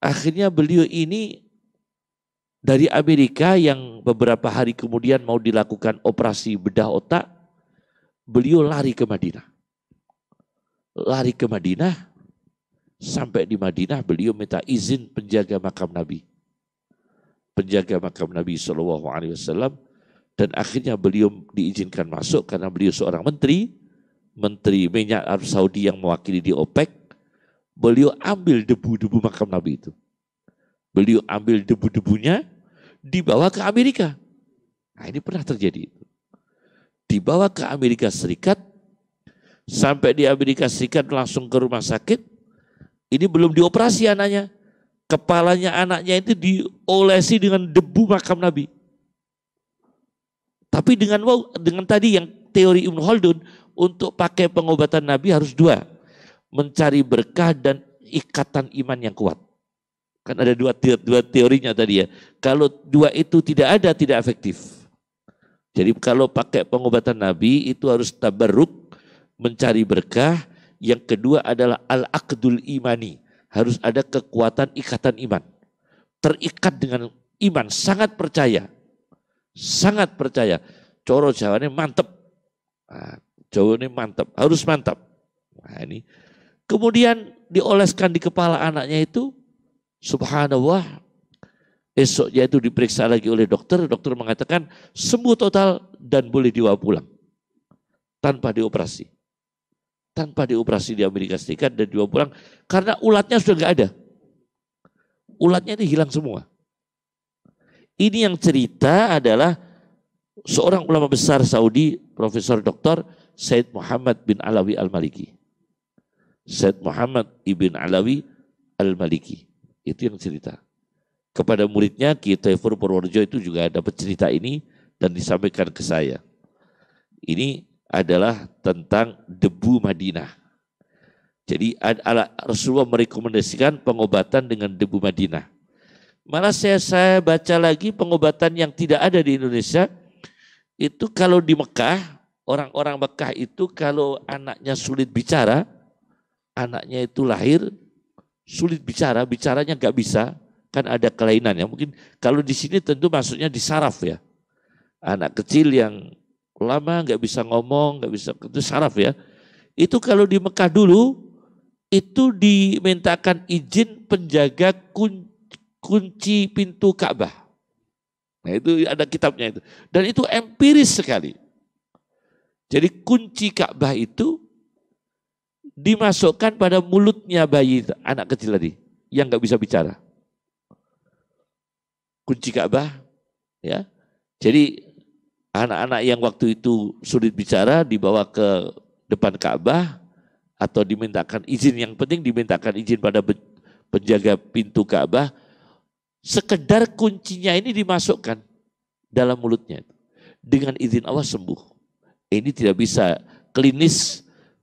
Akhirnya beliau ini dari Amerika yang beberapa hari kemudian mau dilakukan operasi bedah otak, beliau lari ke Madinah. Lari ke Madinah, sampai di Madinah beliau minta izin penjaga makam Nabi. Penjaga makam Nabi Shallallahu Alaihi Wasallam dan akhirnya beliau diizinkan masuk karena beliau seorang menteri, menteri minyak Arab Saudi yang mewakili di OPEC, beliau ambil debu-debu makam Nabi itu. Beliau ambil debu-debunya, dibawa ke Amerika. Nah, ini pernah terjadi itu. Dibawa ke Amerika Serikat, sampai di Amerika Serikat langsung ke rumah sakit. Ini belum dioperasi anaknya. Kepalanya anaknya itu diolesi dengan debu makam Nabi. Tapi dengan dengan tadi yang teori Ibn Khaldun untuk pakai pengobatan Nabi harus dua. Mencari berkah dan ikatan iman yang kuat. Kan ada dua, dua teorinya tadi ya. Kalau dua itu tidak ada, tidak efektif. Jadi kalau pakai pengobatan Nabi itu harus tabarruk, mencari berkah. Yang kedua adalah al akdul imani. Harus ada kekuatan ikatan iman. Terikat dengan iman, sangat percaya. Sangat percaya. Coro jawane mantep. Nah, Jawa mantap, harus mantap. Nah, ini. Kemudian dioleskan di kepala anaknya itu Subhanallah, esoknya itu diperiksa lagi oleh dokter. Dokter mengatakan sembuh total dan boleh dibawa pulang tanpa dioperasi. Tanpa dioperasi di Amerika Serikat dan dibawa pulang karena ulatnya sudah nggak ada. Ulatnya ini hilang semua. Ini yang cerita adalah seorang ulama besar Saudi, Profesor Dr. Said Muhammad bin Alawi Al-Maliki. Said Muhammad ibn Alawi Al-Maliki. Itu yang cerita. Kepada muridnya Ki Tefor Purworejo itu juga dapat cerita ini dan disampaikan ke saya. Ini adalah tentang debu Madinah. Jadi Rasulullah merekomendasikan pengobatan dengan debu Madinah. Malah saya, saya baca lagi pengobatan yang tidak ada di Indonesia, itu kalau di Mekah, orang-orang Mekah itu kalau anaknya sulit bicara, anaknya itu lahir, sulit bicara, bicaranya nggak bisa, kan ada kelainan ya. Mungkin kalau di sini tentu maksudnya di saraf ya. Anak kecil yang lama nggak bisa ngomong, nggak bisa itu saraf ya. Itu kalau di Mekah dulu itu dimintakan izin penjaga kunci, kunci pintu Ka'bah. Nah itu ada kitabnya itu. Dan itu empiris sekali. Jadi kunci Ka'bah itu dimasukkan pada mulutnya bayi anak kecil tadi yang nggak bisa bicara. Kunci Ka'bah, ya. Jadi anak-anak yang waktu itu sulit bicara dibawa ke depan Ka'bah atau dimintakan izin yang penting dimintakan izin pada penjaga pintu Ka'bah sekedar kuncinya ini dimasukkan dalam mulutnya dengan izin Allah sembuh. Ini tidak bisa klinis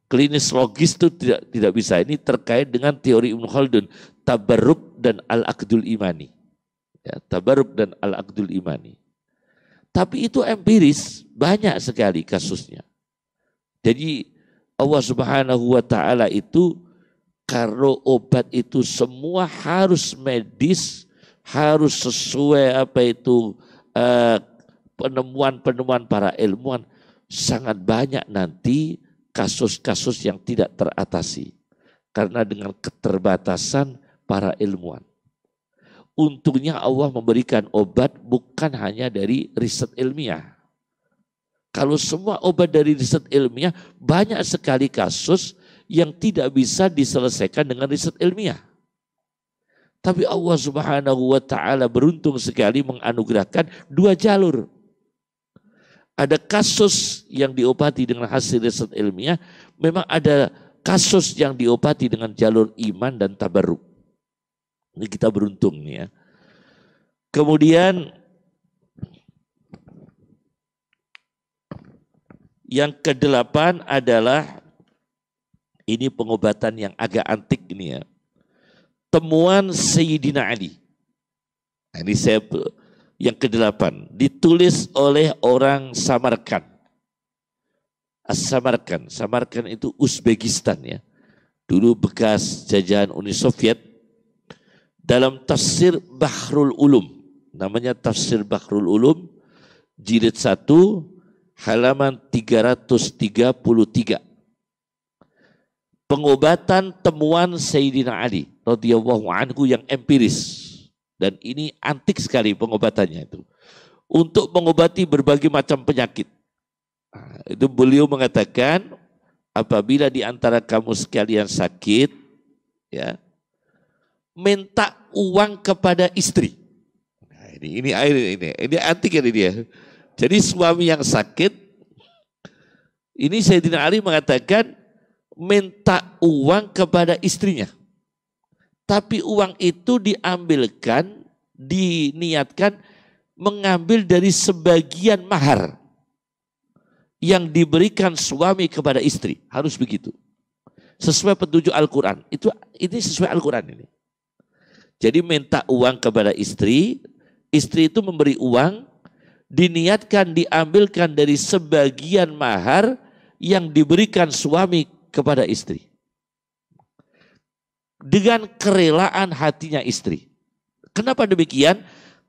klinis logis itu tidak tidak bisa. Ini terkait dengan teori Ibn Khaldun, tabarruk dan al-aqdul imani. Ya, tabarruk dan al-aqdul imani. Tapi itu empiris, banyak sekali kasusnya. Jadi Allah Subhanahu wa taala itu kalau obat itu semua harus medis, harus sesuai apa itu eh, penemuan-penemuan para ilmuwan sangat banyak nanti kasus-kasus yang tidak teratasi karena dengan keterbatasan para ilmuwan. Untungnya Allah memberikan obat bukan hanya dari riset ilmiah. Kalau semua obat dari riset ilmiah, banyak sekali kasus yang tidak bisa diselesaikan dengan riset ilmiah. Tapi Allah Subhanahu wa taala beruntung sekali menganugerahkan dua jalur ada kasus yang diobati dengan hasil riset ilmiah, memang ada kasus yang diobati dengan jalur iman dan tabarruk. Ini kita beruntung nih ya. Kemudian yang kedelapan adalah ini pengobatan yang agak antik ini ya. Temuan Sayyidina Ali. Nah, ini saya yang kedelapan, ditulis oleh orang Samarkan. As-Samarkan, Samarkan itu Uzbekistan ya. Dulu bekas jajahan Uni Soviet. Dalam tafsir Bahrul Ulum. Namanya tafsir Bahrul Ulum. Jilid 1, halaman 333 pengobatan temuan Sayyidina Ali radhiyallahu anhu yang empiris. Dan ini antik sekali pengobatannya itu. Untuk mengobati berbagai macam penyakit. Nah, itu beliau mengatakan apabila di antara kamu sekalian sakit ya minta uang kepada istri. Nah, ini ini air ini ini antik ini dia. Jadi suami yang sakit ini Sayyidina Ali mengatakan minta uang kepada istrinya. Tapi uang itu diambilkan, diniatkan mengambil dari sebagian mahar yang diberikan suami kepada istri. Harus begitu. Sesuai petunjuk Al-Quran. Itu, ini sesuai Al-Quran ini. Jadi minta uang kepada istri, istri itu memberi uang, diniatkan diambilkan dari sebagian mahar yang diberikan suami kepada istri dengan kerelaan hatinya istri. Kenapa demikian?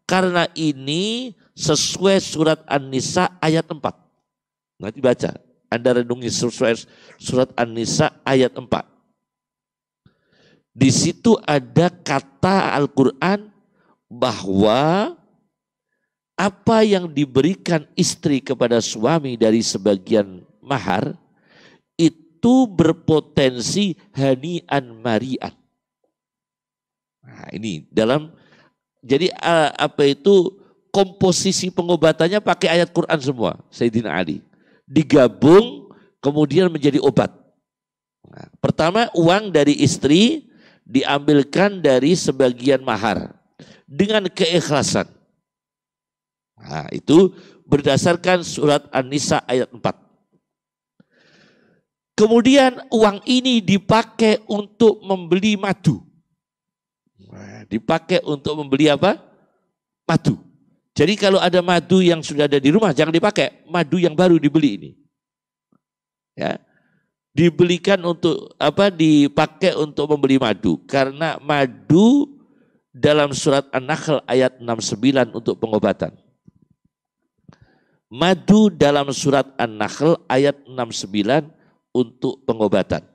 Karena ini sesuai surat An-Nisa ayat 4. Nanti baca. Anda renungi sesuai surat An-Nisa ayat 4. Di situ ada kata Al-Quran bahwa apa yang diberikan istri kepada suami dari sebagian mahar itu berpotensi hanian marian Nah, ini dalam jadi eh, apa itu komposisi pengobatannya pakai ayat Quran semua, Sayyidina Ali. Digabung kemudian menjadi obat. Nah, pertama uang dari istri diambilkan dari sebagian mahar dengan keikhlasan. Nah, itu berdasarkan surat An-Nisa ayat 4. Kemudian uang ini dipakai untuk membeli madu. Dipakai untuk membeli apa? Madu. Jadi kalau ada madu yang sudah ada di rumah, jangan dipakai. Madu yang baru dibeli ini. Ya. Dibelikan untuk apa? Dipakai untuk membeli madu. Karena madu dalam surat An-Nahl ayat 69 untuk pengobatan. Madu dalam surat An-Nahl ayat 69 untuk pengobatan.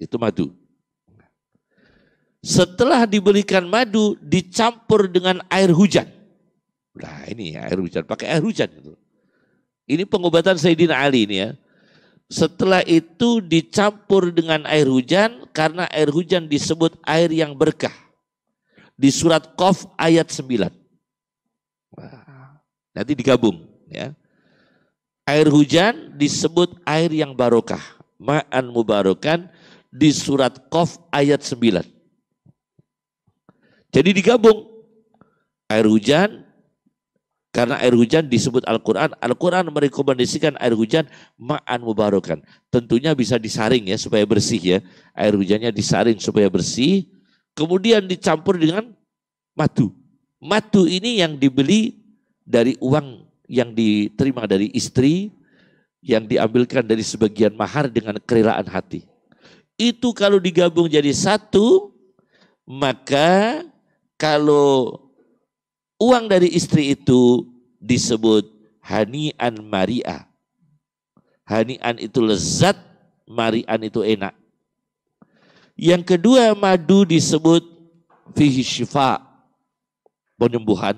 Itu madu. Setelah diberikan madu dicampur dengan air hujan. Nah ini ya, air hujan, pakai air hujan. Ini pengobatan Sayyidina Ali ini ya. Setelah itu dicampur dengan air hujan karena air hujan disebut air yang berkah. Di surat Qaf ayat 9. Nanti digabung ya. Air hujan disebut air yang barokah. Ma'an mubarokan di surat Qaf ayat 9. Jadi digabung air hujan karena air hujan disebut Al-Quran. Al-Quran merekomendasikan air hujan ma'an mubarokan. Tentunya bisa disaring ya supaya bersih ya. Air hujannya disaring supaya bersih. Kemudian dicampur dengan matu. Matu ini yang dibeli dari uang yang diterima dari istri, yang diambilkan dari sebagian mahar dengan kerelaan hati. Itu kalau digabung jadi satu, maka kalau uang dari istri itu disebut hanian maria. Hanian itu lezat, marian itu enak. Yang kedua madu disebut fihi shifa, penyembuhan.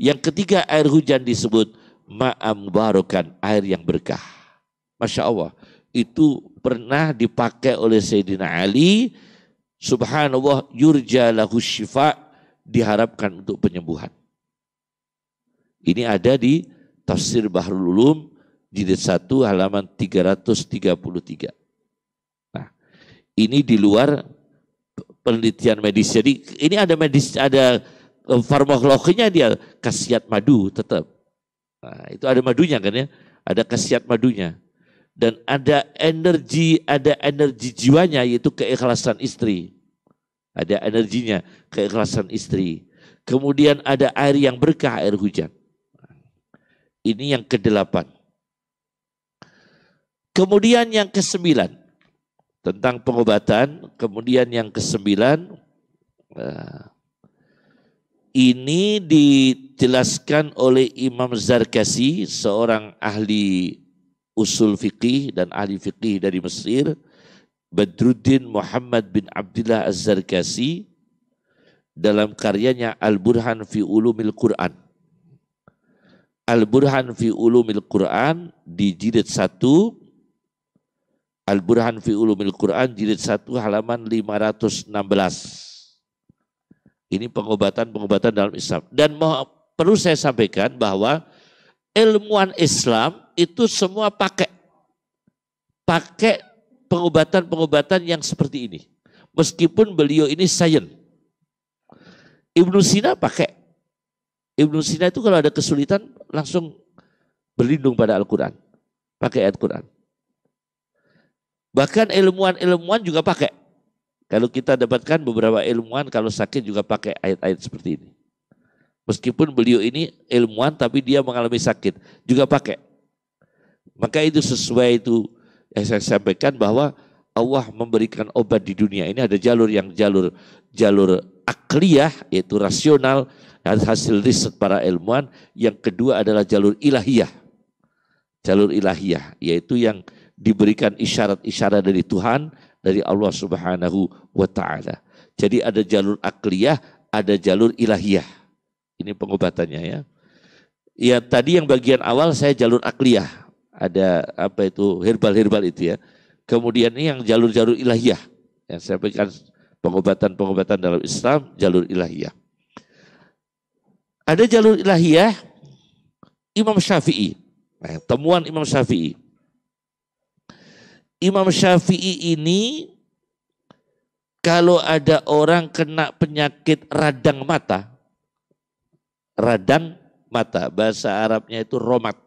Yang ketiga air hujan disebut ma'am barokan, air yang berkah. Masya Allah, itu pernah dipakai oleh Sayyidina Ali. Subhanallah yurja lahu shifa diharapkan untuk penyembuhan. Ini ada di Tafsir Bahrul Ulum jilid 1 halaman 333. Nah, ini di luar penelitian medis. Jadi ini ada medis ada eh, farmakologinya dia khasiat madu tetap. Nah, itu ada madunya kan ya, ada khasiat madunya dan ada energi ada energi jiwanya yaitu keikhlasan istri. Ada energinya, keikhlasan istri. Kemudian ada air yang berkah, air hujan. Ini yang kedelapan. Kemudian yang kesembilan, tentang pengobatan. Kemudian yang kesembilan, eh, ini dijelaskan oleh Imam Zarkasi, seorang ahli usul fikih dan ahli fikih dari Mesir. Badruddin Muhammad bin Abdullah Az-Zarkasi dalam karyanya Al-Burhan fi Ulumil Quran. Al-Burhan fi Ulumil Quran di jilid 1 Al-Burhan fi Ulumil Quran jilid 1 halaman 516. Ini pengobatan-pengobatan dalam Islam. Dan mau, perlu saya sampaikan bahwa ilmuwan Islam itu semua pakai pakai pengobatan-pengobatan yang seperti ini. Meskipun beliau ini sains. Ibnu Sina pakai. Ibnu Sina itu kalau ada kesulitan langsung berlindung pada Al-Quran. Pakai ayat Quran. Bahkan ilmuwan-ilmuwan juga pakai. Kalau kita dapatkan beberapa ilmuwan kalau sakit juga pakai ayat-ayat seperti ini. Meskipun beliau ini ilmuwan tapi dia mengalami sakit juga pakai. Maka itu sesuai itu yang eh, saya sampaikan bahwa Allah memberikan obat di dunia ini ada jalur yang jalur jalur akliyah yaitu rasional dan hasil riset para ilmuwan yang kedua adalah jalur ilahiyah jalur ilahiyah yaitu yang diberikan isyarat-isyarat dari Tuhan dari Allah Subhanahu wa taala jadi ada jalur akliyah ada jalur ilahiyah ini pengobatannya ya ya tadi yang bagian awal saya jalur akliyah ada apa itu herbal-herbal itu ya. Kemudian ini yang jalur-jalur ilahiyah. Yang saya berikan pengobatan-pengobatan dalam Islam jalur ilahiyah. Ada jalur ilahiyah Imam Syafi'i. Nah, temuan Imam Syafi'i. Imam Syafi'i ini kalau ada orang kena penyakit radang mata, radang mata, bahasa Arabnya itu romat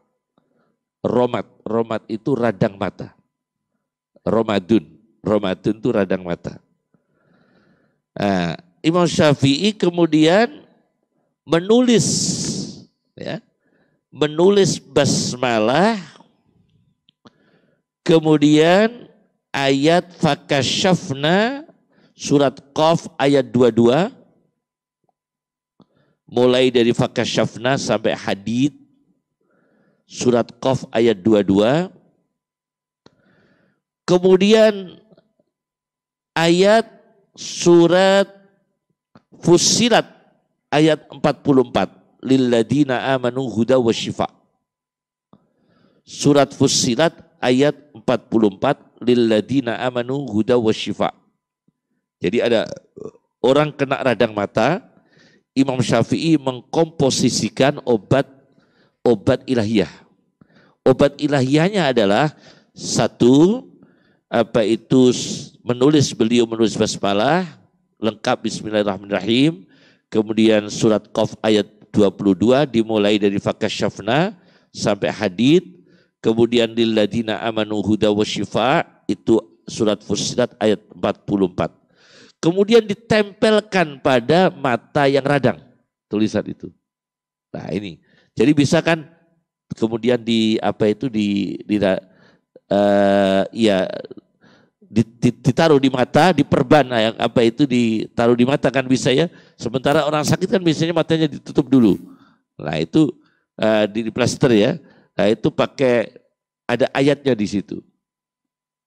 romat. Romat itu radang mata. Romadun. Romadun itu radang mata. Nah, Imam Syafi'i kemudian menulis ya, menulis basmalah kemudian ayat fakashafna surat Qaf ayat 22 mulai dari fakashafna sampai hadith surat Qaf ayat 22. Kemudian ayat surat Fusilat ayat 44 lilladina amanu huda wa shifa. Surat Fusilat ayat 44 lilladina amanu huda wa shifa. Jadi ada orang kena radang mata, Imam Syafi'i mengkomposisikan obat obat ilahiyah. Obat ilahiyahnya adalah satu apa itu menulis beliau menulis basmalah lengkap bismillahirrahmanirrahim kemudian surat Qaf ayat 22 dimulai dari fakasyafna sampai hadid kemudian lilladina amanu huda wa itu surat fusilat ayat 44 kemudian ditempelkan pada mata yang radang tulisan itu nah ini jadi bisa kan kemudian di apa itu di di uh, ya ditaruh di mata, diperban nah, apa itu ditaruh di mata kan bisa ya. Sementara orang sakit kan biasanya matanya ditutup dulu. Nah itu uh, di plaster ya. Nah itu pakai ada ayatnya di situ.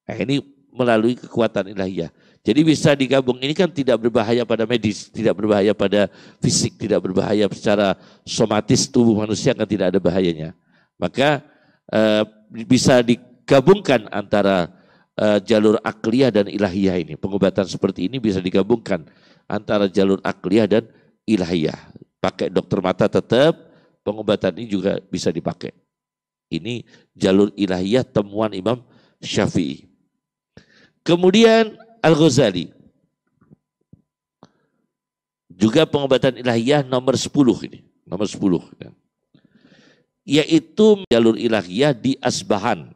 Nah ini melalui kekuatan ilahiyah. Jadi bisa digabung ini kan tidak berbahaya pada medis, tidak berbahaya pada fisik, tidak berbahaya secara somatis tubuh manusia kan tidak ada bahayanya. Maka eh, bisa digabungkan antara eh, jalur akliyah dan ilahiyah ini. Pengobatan seperti ini bisa digabungkan antara jalur akliyah dan ilahiyah. Pakai dokter mata tetap, pengobatan ini juga bisa dipakai. Ini jalur ilahiyah temuan Imam Syafi'i. Kemudian Al-Ghazali. Juga pengobatan ilahiyah nomor 10 ini. Nomor 10. Ya. Yaitu jalur ilahiyah di Asbahan.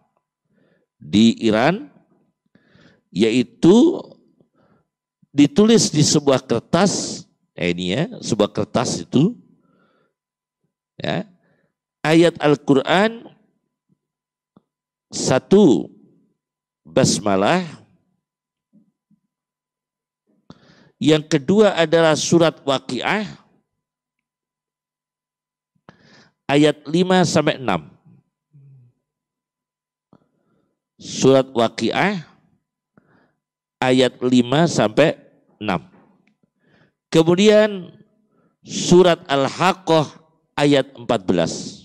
Di Iran. Yaitu ditulis di sebuah kertas. Ya ini ya, sebuah kertas itu. Ya, ayat Al-Quran satu basmalah Yang kedua adalah surat Waqiah ayat 5 sampai 6. Surat Waqiah ayat 5 sampai 6. Kemudian surat Al-Haqqah ayat 14.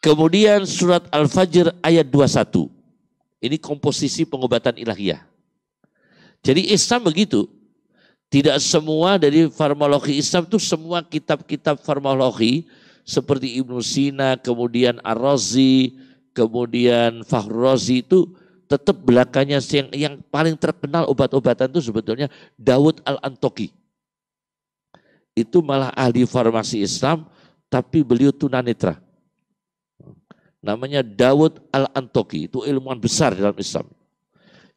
Kemudian surat Al-Fajr ayat 21. Ini komposisi pengobatan ilahiyah. Jadi Islam begitu. Tidak semua dari farmologi Islam itu semua kitab-kitab farmologi seperti Ibnu Sina, kemudian Ar-Razi, kemudian Fahrozi itu tetap belakangnya yang, yang paling terkenal obat-obatan itu sebetulnya Dawud Al-Antoki. Itu malah ahli farmasi Islam, tapi beliau tunanetra. Namanya Dawud Al-Antoki, itu ilmuwan besar dalam Islam.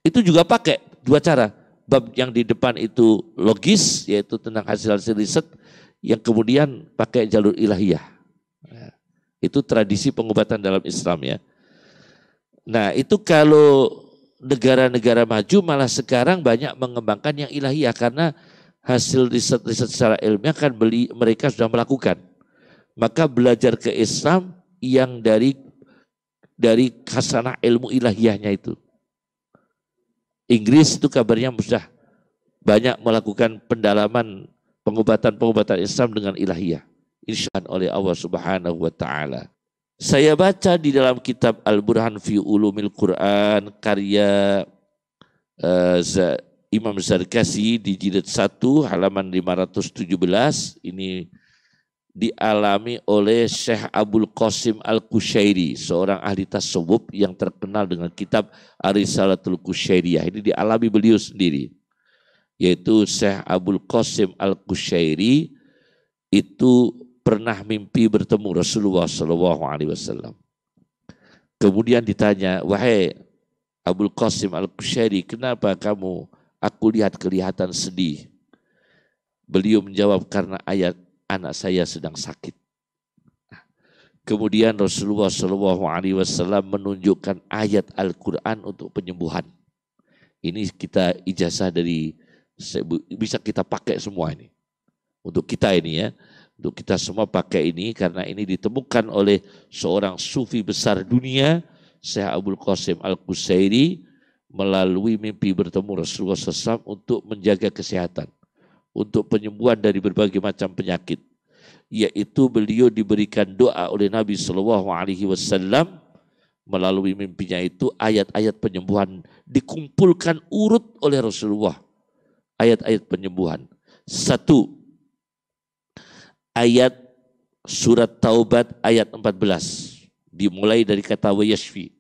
Itu juga pakai dua cara. Bab yang di depan itu logis, yaitu tentang hasil-hasil riset, yang kemudian pakai jalur ilahiyah. Ya. itu tradisi pengobatan dalam Islam ya. Nah itu kalau negara-negara maju malah sekarang banyak mengembangkan yang ilahiyah karena hasil riset-riset secara ilmiah kan beli, mereka sudah melakukan. Maka belajar ke Islam yang dari dari khasanah ilmu ilahiyahnya itu. Inggris itu kabarnya sudah banyak melakukan pendalaman pengobatan-pengobatan Islam dengan ilahiyah. Insyaan oleh Allah subhanahu wa ta'ala. Saya baca di dalam kitab Al-Burhan fi Ulumil Quran karya uh, Imam Zarkasi di jilid 1 halaman 517 ini dialami oleh Syekh Abdul Qasim Al-Kushairi, seorang ahli tasawuf yang terkenal dengan kitab Arisalatul Kushairiyah. Ini dialami beliau sendiri, yaitu Syekh Abdul Qasim Al-Kushairi itu pernah mimpi bertemu Rasulullah SAW. Kemudian ditanya, wahai Abdul Qasim Al-Kushairi, kenapa kamu aku lihat kelihatan sedih? Beliau menjawab karena ayat anak saya sedang sakit. Kemudian Rasulullah Shallallahu Alaihi Wasallam menunjukkan ayat Al-Quran untuk penyembuhan. Ini kita ijazah dari bisa kita pakai semua ini untuk kita ini ya untuk kita semua pakai ini karena ini ditemukan oleh seorang sufi besar dunia Syekh Abdul Qasim Al Qusairi melalui mimpi bertemu Rasulullah SAW untuk menjaga kesehatan untuk penyembuhan dari berbagai macam penyakit yaitu beliau diberikan doa oleh Nabi Shallallahu Alaihi Wasallam melalui mimpinya itu ayat-ayat penyembuhan dikumpulkan urut oleh Rasulullah ayat-ayat penyembuhan satu ayat surat Taubat ayat 14 dimulai dari kata wa yashfi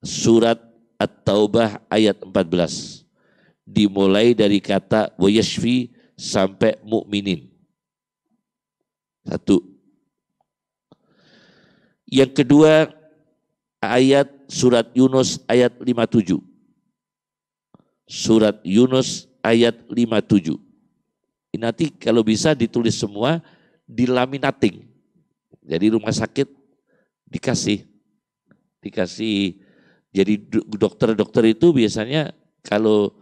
surat At-Taubah ayat 14 dimulai dari kata wayashfi sampai mukminin. Satu. Yang kedua ayat surat Yunus ayat 57. Surat Yunus ayat 57. Ini nanti kalau bisa ditulis semua di laminating. Jadi rumah sakit dikasih dikasih jadi dokter-dokter itu biasanya kalau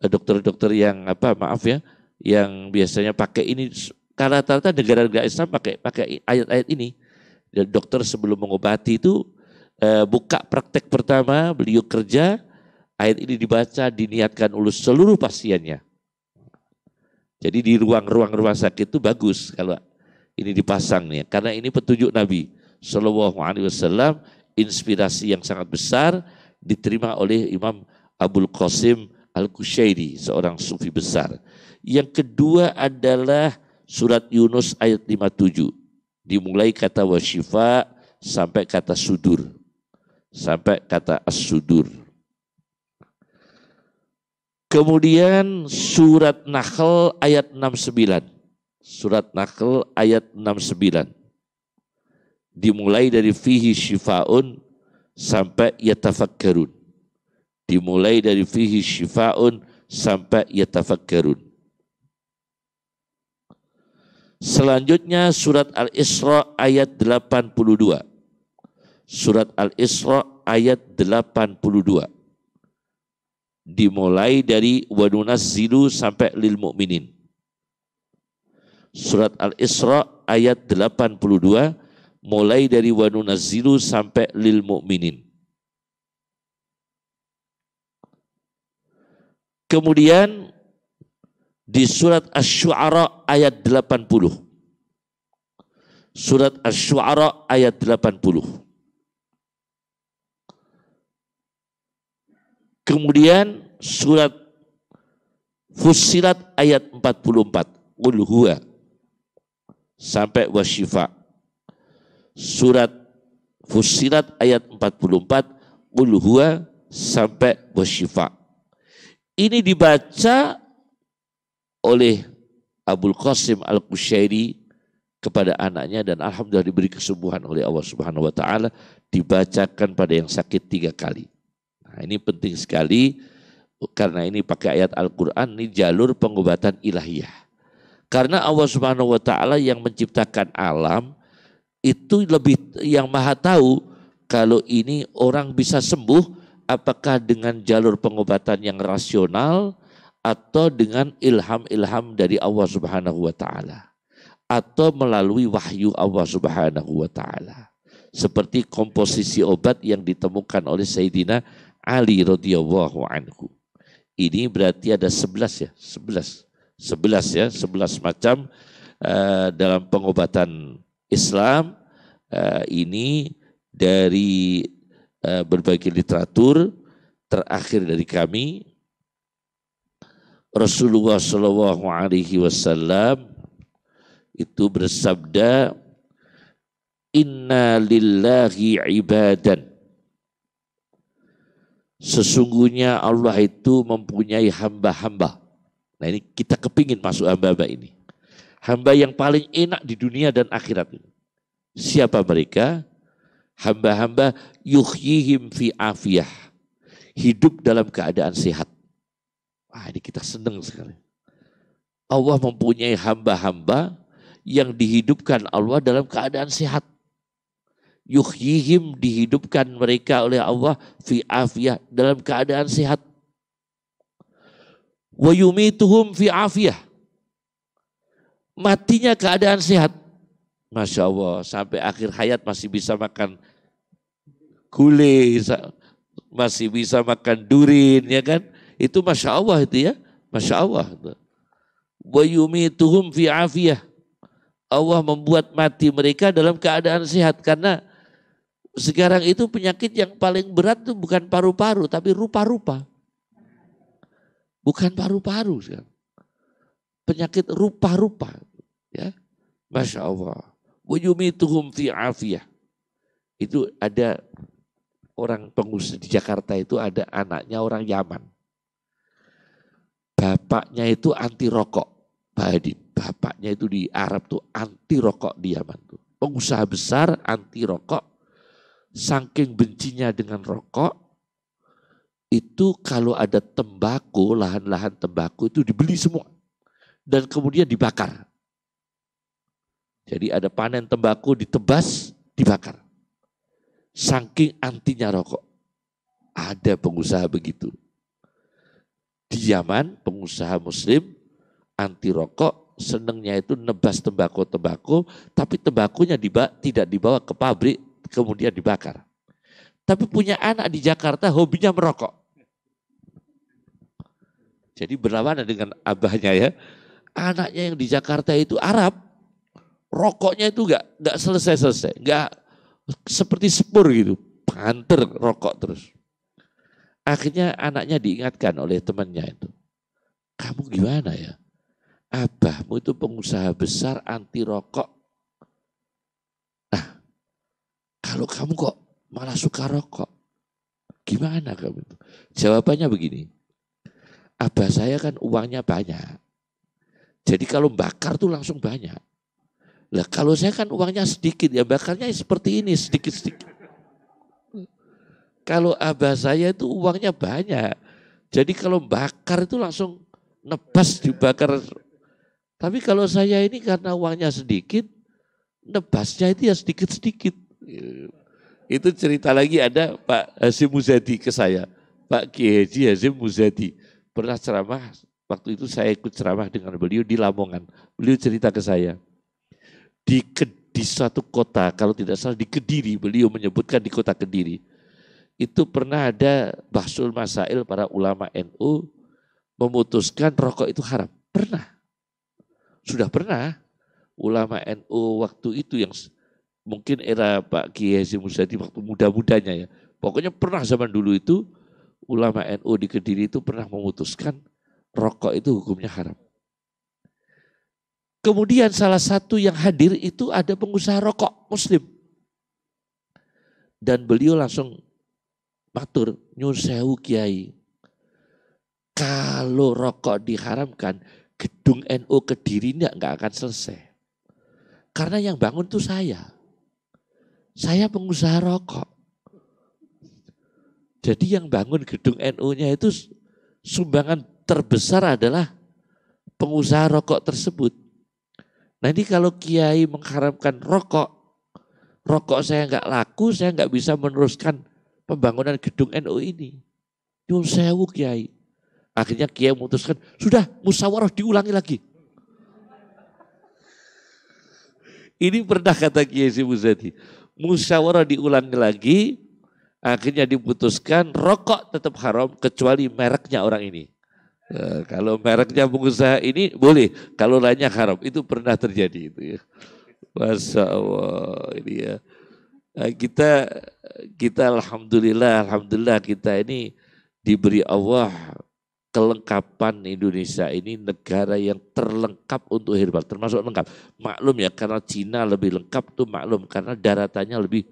Eh, dokter-dokter yang apa maaf ya yang biasanya pakai ini karena rata negara-negara Islam pakai pakai ayat-ayat ini dan dokter sebelum mengobati itu e, buka praktek pertama beliau kerja ayat ini dibaca diniatkan oleh seluruh pasiennya jadi di ruang-ruang rumah sakit itu bagus kalau ini dipasang nih karena ini petunjuk Nabi Shallallahu Alaihi Wasallam inspirasi yang sangat besar diterima oleh Imam Abdul Qasim Al-Kushairi, seorang sufi besar. Yang kedua adalah surat Yunus ayat 57. Dimulai kata wasyifa sampai kata sudur. Sampai kata as-sudur. Kemudian surat Nahl ayat 69. Surat Nahl ayat 69. Dimulai dari fihi syifaun sampai yatafakkarun dimulai dari fihi syifaun sampai yatafakkarun. Selanjutnya surat Al-Isra ayat 82. Surat Al-Isra ayat 82. Dimulai dari wanunas zilu sampai lil mu'minin. Surat Al-Isra ayat 82 mulai dari wanunas sampai lil mu'minin. Kemudian di surat Asy-Syu'ara ayat 80. Surat Asy-Syu'ara ayat 80. Kemudian surat Fussilat ayat 44. Qul huwa sampai wasyifa. Surat Fussilat ayat 44 Qul huwa sampai wasyifa. Ini dibaca oleh Abul Qasim al Qushairi kepada anaknya dan alhamdulillah diberi kesembuhan oleh Allah Subhanahu wa taala dibacakan pada yang sakit tiga kali. Nah, ini penting sekali karena ini pakai ayat Al-Qur'an ini jalur pengobatan ilahiyah. Karena Allah Subhanahu wa taala yang menciptakan alam itu lebih yang maha tahu kalau ini orang bisa sembuh apakah dengan jalur pengobatan yang rasional atau dengan ilham-ilham dari Allah Subhanahu wa taala atau melalui wahyu Allah Subhanahu wa taala seperti komposisi obat yang ditemukan oleh Sayyidina Ali radhiyallahu anhu. Ini berarti ada 11 ya, 11. 11 ya, 11 macam uh, dalam pengobatan Islam uh, ini dari Eh, berbagi literatur terakhir dari kami Rasulullah Shallallahu Alaihi Wasallam itu bersabda Inna lillahi ibadan Sesungguhnya Allah itu mempunyai hamba-hamba Nah ini kita kepingin masuk hamba-hamba ini Hamba yang paling enak di dunia dan akhirat ini. Siapa mereka? hamba-hamba yuhyihim fi afiyah. Hidup dalam keadaan sehat. Wah ini kita senang sekali. Allah mempunyai hamba-hamba yang dihidupkan Allah dalam keadaan sehat. Yuhyihim dihidupkan mereka oleh Allah fi afiyah dalam keadaan sehat. Wa yumituhum fi afiyah. Matinya keadaan sehat. Masya Allah, sampai akhir hayat masih bisa makan gule masih bisa makan durin ya kan. Itu Masya Allah itu ya. Masya Allah. Wa tuhum fi afiyah. Allah membuat mati mereka dalam keadaan sehat karena sekarang itu penyakit yang paling berat itu bukan paru-paru tapi rupa-rupa. Bukan paru-paru sekarang. Ya. Penyakit rupa-rupa ya. Masya Allah. Wa tuhum fi afiyah. Itu ada orang pengusaha di Jakarta itu ada anaknya orang Yaman. Bapaknya itu anti rokok. Bahadi, bapaknya itu di Arab tuh anti rokok di Yaman tuh. Pengusaha besar anti rokok. Saking bencinya dengan rokok, itu kalau ada tembako, lahan-lahan tembako itu dibeli semua. Dan kemudian dibakar. Jadi ada panen tembako ditebas, dibakar. Saking antinya rokok. Ada pengusaha begitu. Di Yaman, pengusaha muslim anti rokok, senengnya itu nebas tembakau-tembakau, tapi tembakunya diba tidak dibawa ke pabrik, kemudian dibakar. Tapi punya anak di Jakarta hobinya merokok. Jadi berlawanan dengan abahnya ya. Anaknya yang di Jakarta itu Arab, rokoknya itu nggak nggak selesai-selesai, nggak seperti sepur gitu, panter rokok terus. Akhirnya anaknya diingatkan oleh temannya itu. Kamu gimana ya? Abahmu itu pengusaha besar anti rokok. Nah, kalau kamu kok malah suka rokok, gimana kamu itu? Jawabannya begini. Abah saya kan uangnya banyak. Jadi kalau bakar tuh langsung banyak. Lah kalau saya kan uangnya sedikit ya bakarnya seperti ini sedikit-sedikit. Kalau abah saya itu uangnya banyak. Jadi kalau bakar itu langsung nebas dibakar. Tapi kalau saya ini karena uangnya sedikit, nebasnya itu ya sedikit-sedikit. Itu cerita lagi ada Pak Hasim Muzadi ke saya. Pak Kiheji Haji Hasim Muzadi pernah ceramah, waktu itu saya ikut ceramah dengan beliau di Lamongan. Beliau cerita ke saya, di, di suatu kota, kalau tidak salah di Kediri, beliau menyebutkan di kota Kediri, itu pernah ada Bahsul Masail para ulama NU memutuskan rokok itu haram. Pernah. Sudah pernah ulama NU waktu itu yang mungkin era Pak Kiai Hasyim Musadi waktu muda-mudanya ya. Pokoknya pernah zaman dulu itu ulama NU di Kediri itu pernah memutuskan rokok itu hukumnya haram. Kemudian salah satu yang hadir itu ada pengusaha rokok muslim. Dan beliau langsung matur, nyun sewu kiai. Kalau rokok diharamkan, gedung NU NO dirinya nggak akan selesai. Karena yang bangun tuh saya. Saya pengusaha rokok. Jadi yang bangun gedung NU-nya itu sumbangan terbesar adalah pengusaha rokok tersebut. Nanti kalau kiai mengharapkan rokok, rokok saya nggak laku, saya nggak bisa meneruskan pembangunan gedung NU ini. Nyun sewu kiai. Akhirnya kiai memutuskan, sudah musyawarah diulangi lagi. Ini pernah kata Kiai si Muzadi, musyawarah diulangi lagi, akhirnya diputuskan rokok tetap haram kecuali mereknya orang ini. Eh, kalau mereknya pengusaha ini boleh, kalau lainnya haram. Itu pernah terjadi itu ya. Masya Allah ini ya. Nah, kita kita alhamdulillah alhamdulillah kita ini diberi Allah kelengkapan Indonesia ini negara yang terlengkap untuk herbal termasuk lengkap maklum ya karena Cina lebih lengkap tuh maklum karena daratannya lebih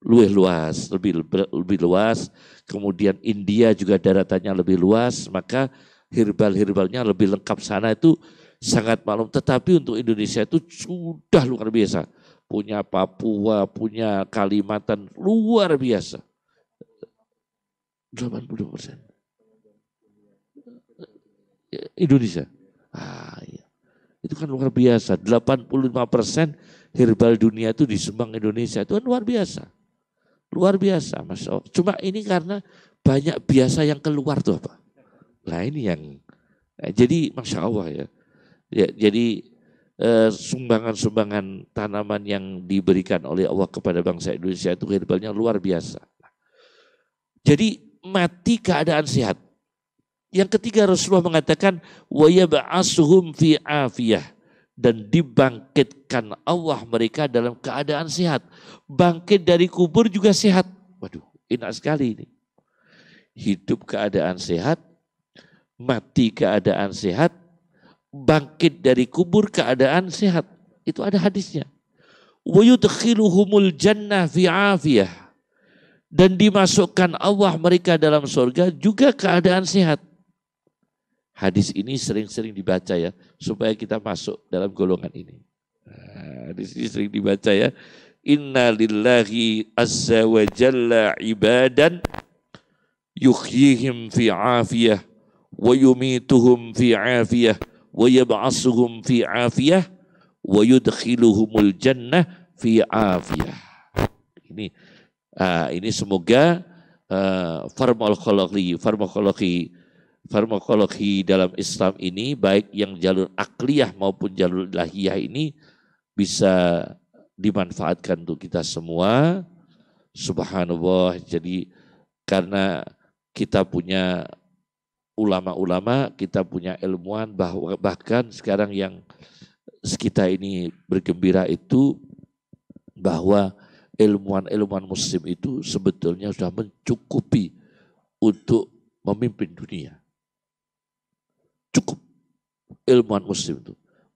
luas luas lebih lebih luas kemudian India juga daratannya lebih luas maka herbal-herbalnya lebih lengkap sana itu sangat malam. Tetapi untuk Indonesia itu sudah luar biasa. Punya Papua, punya Kalimantan, luar biasa. 80 persen. Indonesia. Ah, iya. Itu kan luar biasa. 85 persen herbal dunia itu di Sembang Indonesia. Itu kan luar biasa. Luar biasa, Mas. Oh, cuma ini karena banyak biasa yang keluar tuh apa? Nah ini yang eh, jadi masya Allah ya. ya jadi eh, sumbangan-sumbangan eh, tanaman yang diberikan oleh Allah kepada bangsa Indonesia itu herbalnya luar biasa. Jadi mati keadaan sehat. Yang ketiga Rasulullah mengatakan wa yab'asuhum fi afiyah dan dibangkitkan Allah mereka dalam keadaan sehat. Bangkit dari kubur juga sehat. Waduh, enak sekali ini. Hidup keadaan sehat, mati keadaan sehat, bangkit dari kubur keadaan sehat. Itu ada hadisnya. jannah fi Dan dimasukkan Allah mereka dalam surga juga keadaan sehat. Hadis ini sering-sering dibaca ya, supaya kita masuk dalam golongan ini. Nah, hadis ini sering dibaca ya. Inna lillahi azza wa jalla ibadan yukhihim fi ويميتهم في عافية ويبعثهم في عافية ويدخلهم الجنة في عافية ini uh, ini semoga uh, farmakologi farmakologi farmakologi dalam Islam ini baik yang jalur akliyah maupun jalur lahiyah ini bisa dimanfaatkan untuk kita semua subhanallah jadi karena kita punya ulama-ulama, kita punya ilmuwan, bahkan sekarang yang kita ini bergembira itu bahwa ilmuwan-ilmuwan muslim itu sebetulnya sudah mencukupi untuk memimpin dunia. Cukup ilmuwan muslim itu.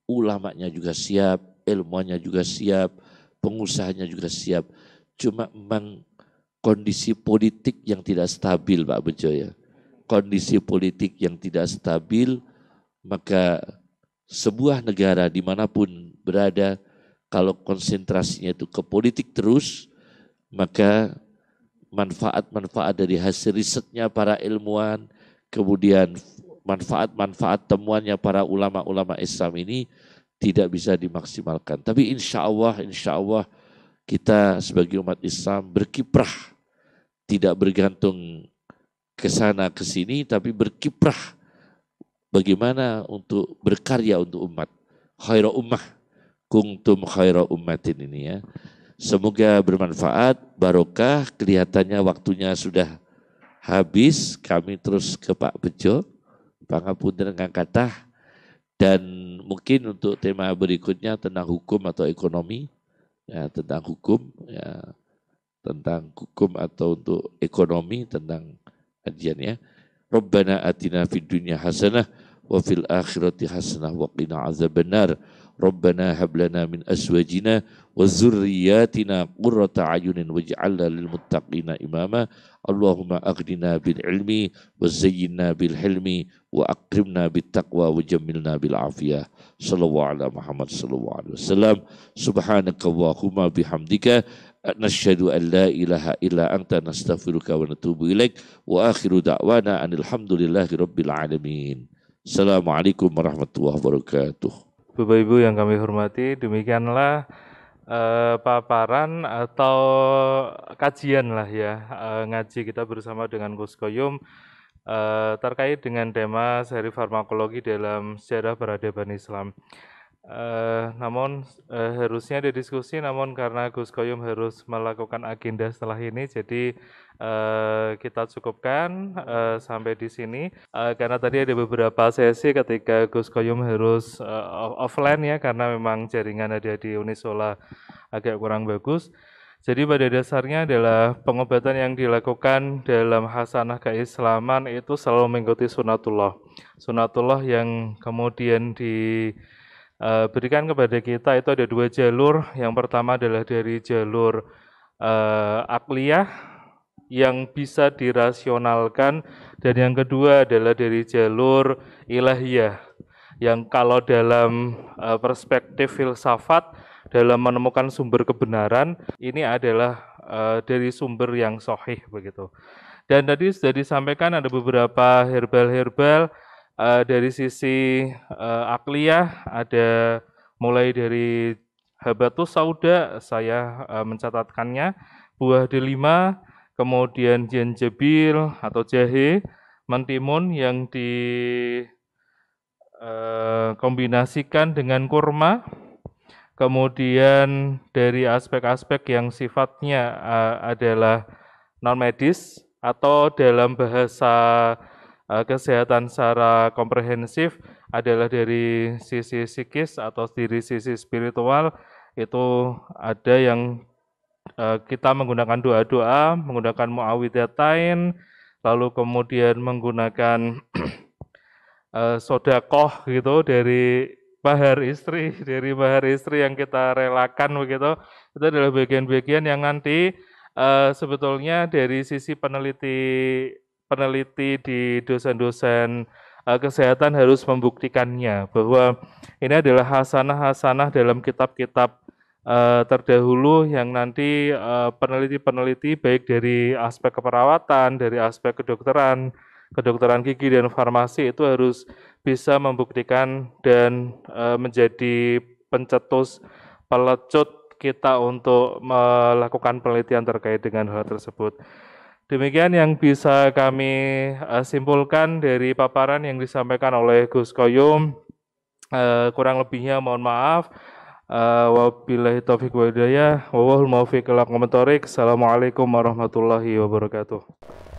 Ulamanya juga siap, ilmuannya juga siap, pengusahanya juga siap. Cuma memang kondisi politik yang tidak stabil Pak Bejo ya kondisi politik yang tidak stabil, maka sebuah negara dimanapun berada, kalau konsentrasinya itu ke politik terus, maka manfaat-manfaat dari hasil risetnya para ilmuwan, kemudian manfaat-manfaat temuannya para ulama-ulama Islam ini tidak bisa dimaksimalkan. Tapi insya Allah, insya Allah kita sebagai umat Islam berkiprah, tidak bergantung ke sana ke sini tapi berkiprah bagaimana untuk berkarya untuk umat. Khaira ummah kungtum khaira ummatin ini ya. Semoga bermanfaat, barokah, kelihatannya waktunya sudah habis. Kami terus ke Pak Bejo, pak pangapunten kata dan mungkin untuk tema berikutnya tentang hukum atau ekonomi, ya, tentang hukum, ya, tentang hukum atau untuk ekonomi, tentang kajian ya. Rabbana atina fid dunya hasanah wa fil akhirati hasanah wa qina azabannar. Rabbana hab lana min azwajina wa dzurriyyatina qurrata ayunin waj'alna lil muttaqina imama. Allahumma aghnina bil ilmi wa zayyinna bil hilmi wa akrimna bit taqwa wa jammilna bil afiyah. Sallallahu ala Muhammad sallallahu alaihi wasallam. Subhanakallahumma bihamdika nasyhadu an la ilaha illa anta nastaghfiruka wa natubu ilaik wa akhiru da'wana anil rabbil alamin. Assalamualaikum warahmatullahi wabarakatuh. Bapak Ibu yang kami hormati, demikianlah eh, paparan atau kajian lah ya eh, ngaji kita bersama dengan Gus Koyum eh, terkait dengan tema seri farmakologi dalam sejarah peradaban Islam. Uh, namun uh, harusnya didiskusi namun karena Gus Koyum harus melakukan agenda setelah ini jadi uh, kita cukupkan uh, sampai di sini uh, karena tadi ada beberapa sesi ketika Gus Koyum harus uh, offline ya karena memang jaringan ada di Unisola agak kurang bagus. Jadi pada dasarnya adalah pengobatan yang dilakukan dalam hasanah keislaman itu selalu mengikuti sunatullah. Sunatullah yang kemudian di uh, berikan kepada kita itu ada dua jalur. Yang pertama adalah dari jalur uh, akliyah yang bisa dirasionalkan dan yang kedua adalah dari jalur ilahiyah yang kalau dalam eh, perspektif filsafat dalam menemukan sumber kebenaran ini adalah dari sumber yang sohih begitu. Dan tadi sudah disampaikan ada beberapa herbal-herbal Uh, dari sisi uh, akliyah ada mulai dari habatus sauda saya uh, mencatatkannya buah delima kemudian jebil atau jahe mentimun yang di kombinasikan dengan kurma kemudian dari aspek-aspek yang sifatnya adalah non medis atau dalam bahasa uh, kesehatan secara komprehensif adalah dari sisi psikis atau dari sisi spiritual itu ada yang uh, kita menggunakan doa-doa, menggunakan muawidatain, lalu kemudian menggunakan uh, sodakoh gitu dari bahar istri, dari bahar istri yang kita relakan begitu. Itu adalah bagian-bagian yang nanti uh, sebetulnya dari sisi peneliti peneliti di dosen-dosen uh, kesehatan harus membuktikannya bahwa ini adalah hasanah-hasanah dalam kitab-kitab uh, terdahulu yang nanti eh, peneliti-peneliti uh, baik dari aspek keperawatan, dari aspek kedokteran, kedokteran gigi dan farmasi itu harus bisa membuktikan dan uh, menjadi pencetus pelecut kita untuk melakukan penelitian terkait dengan hal tersebut. Demikian yang bisa kami eh, simpulkan dari paparan yang disampaikan oleh Gus Koyum. Eh, kurang lebihnya mohon maaf. Eh, wabillahi taufiq wa hidayah. Wawahul maufiq Assalamualaikum warahmatullahi wabarakatuh.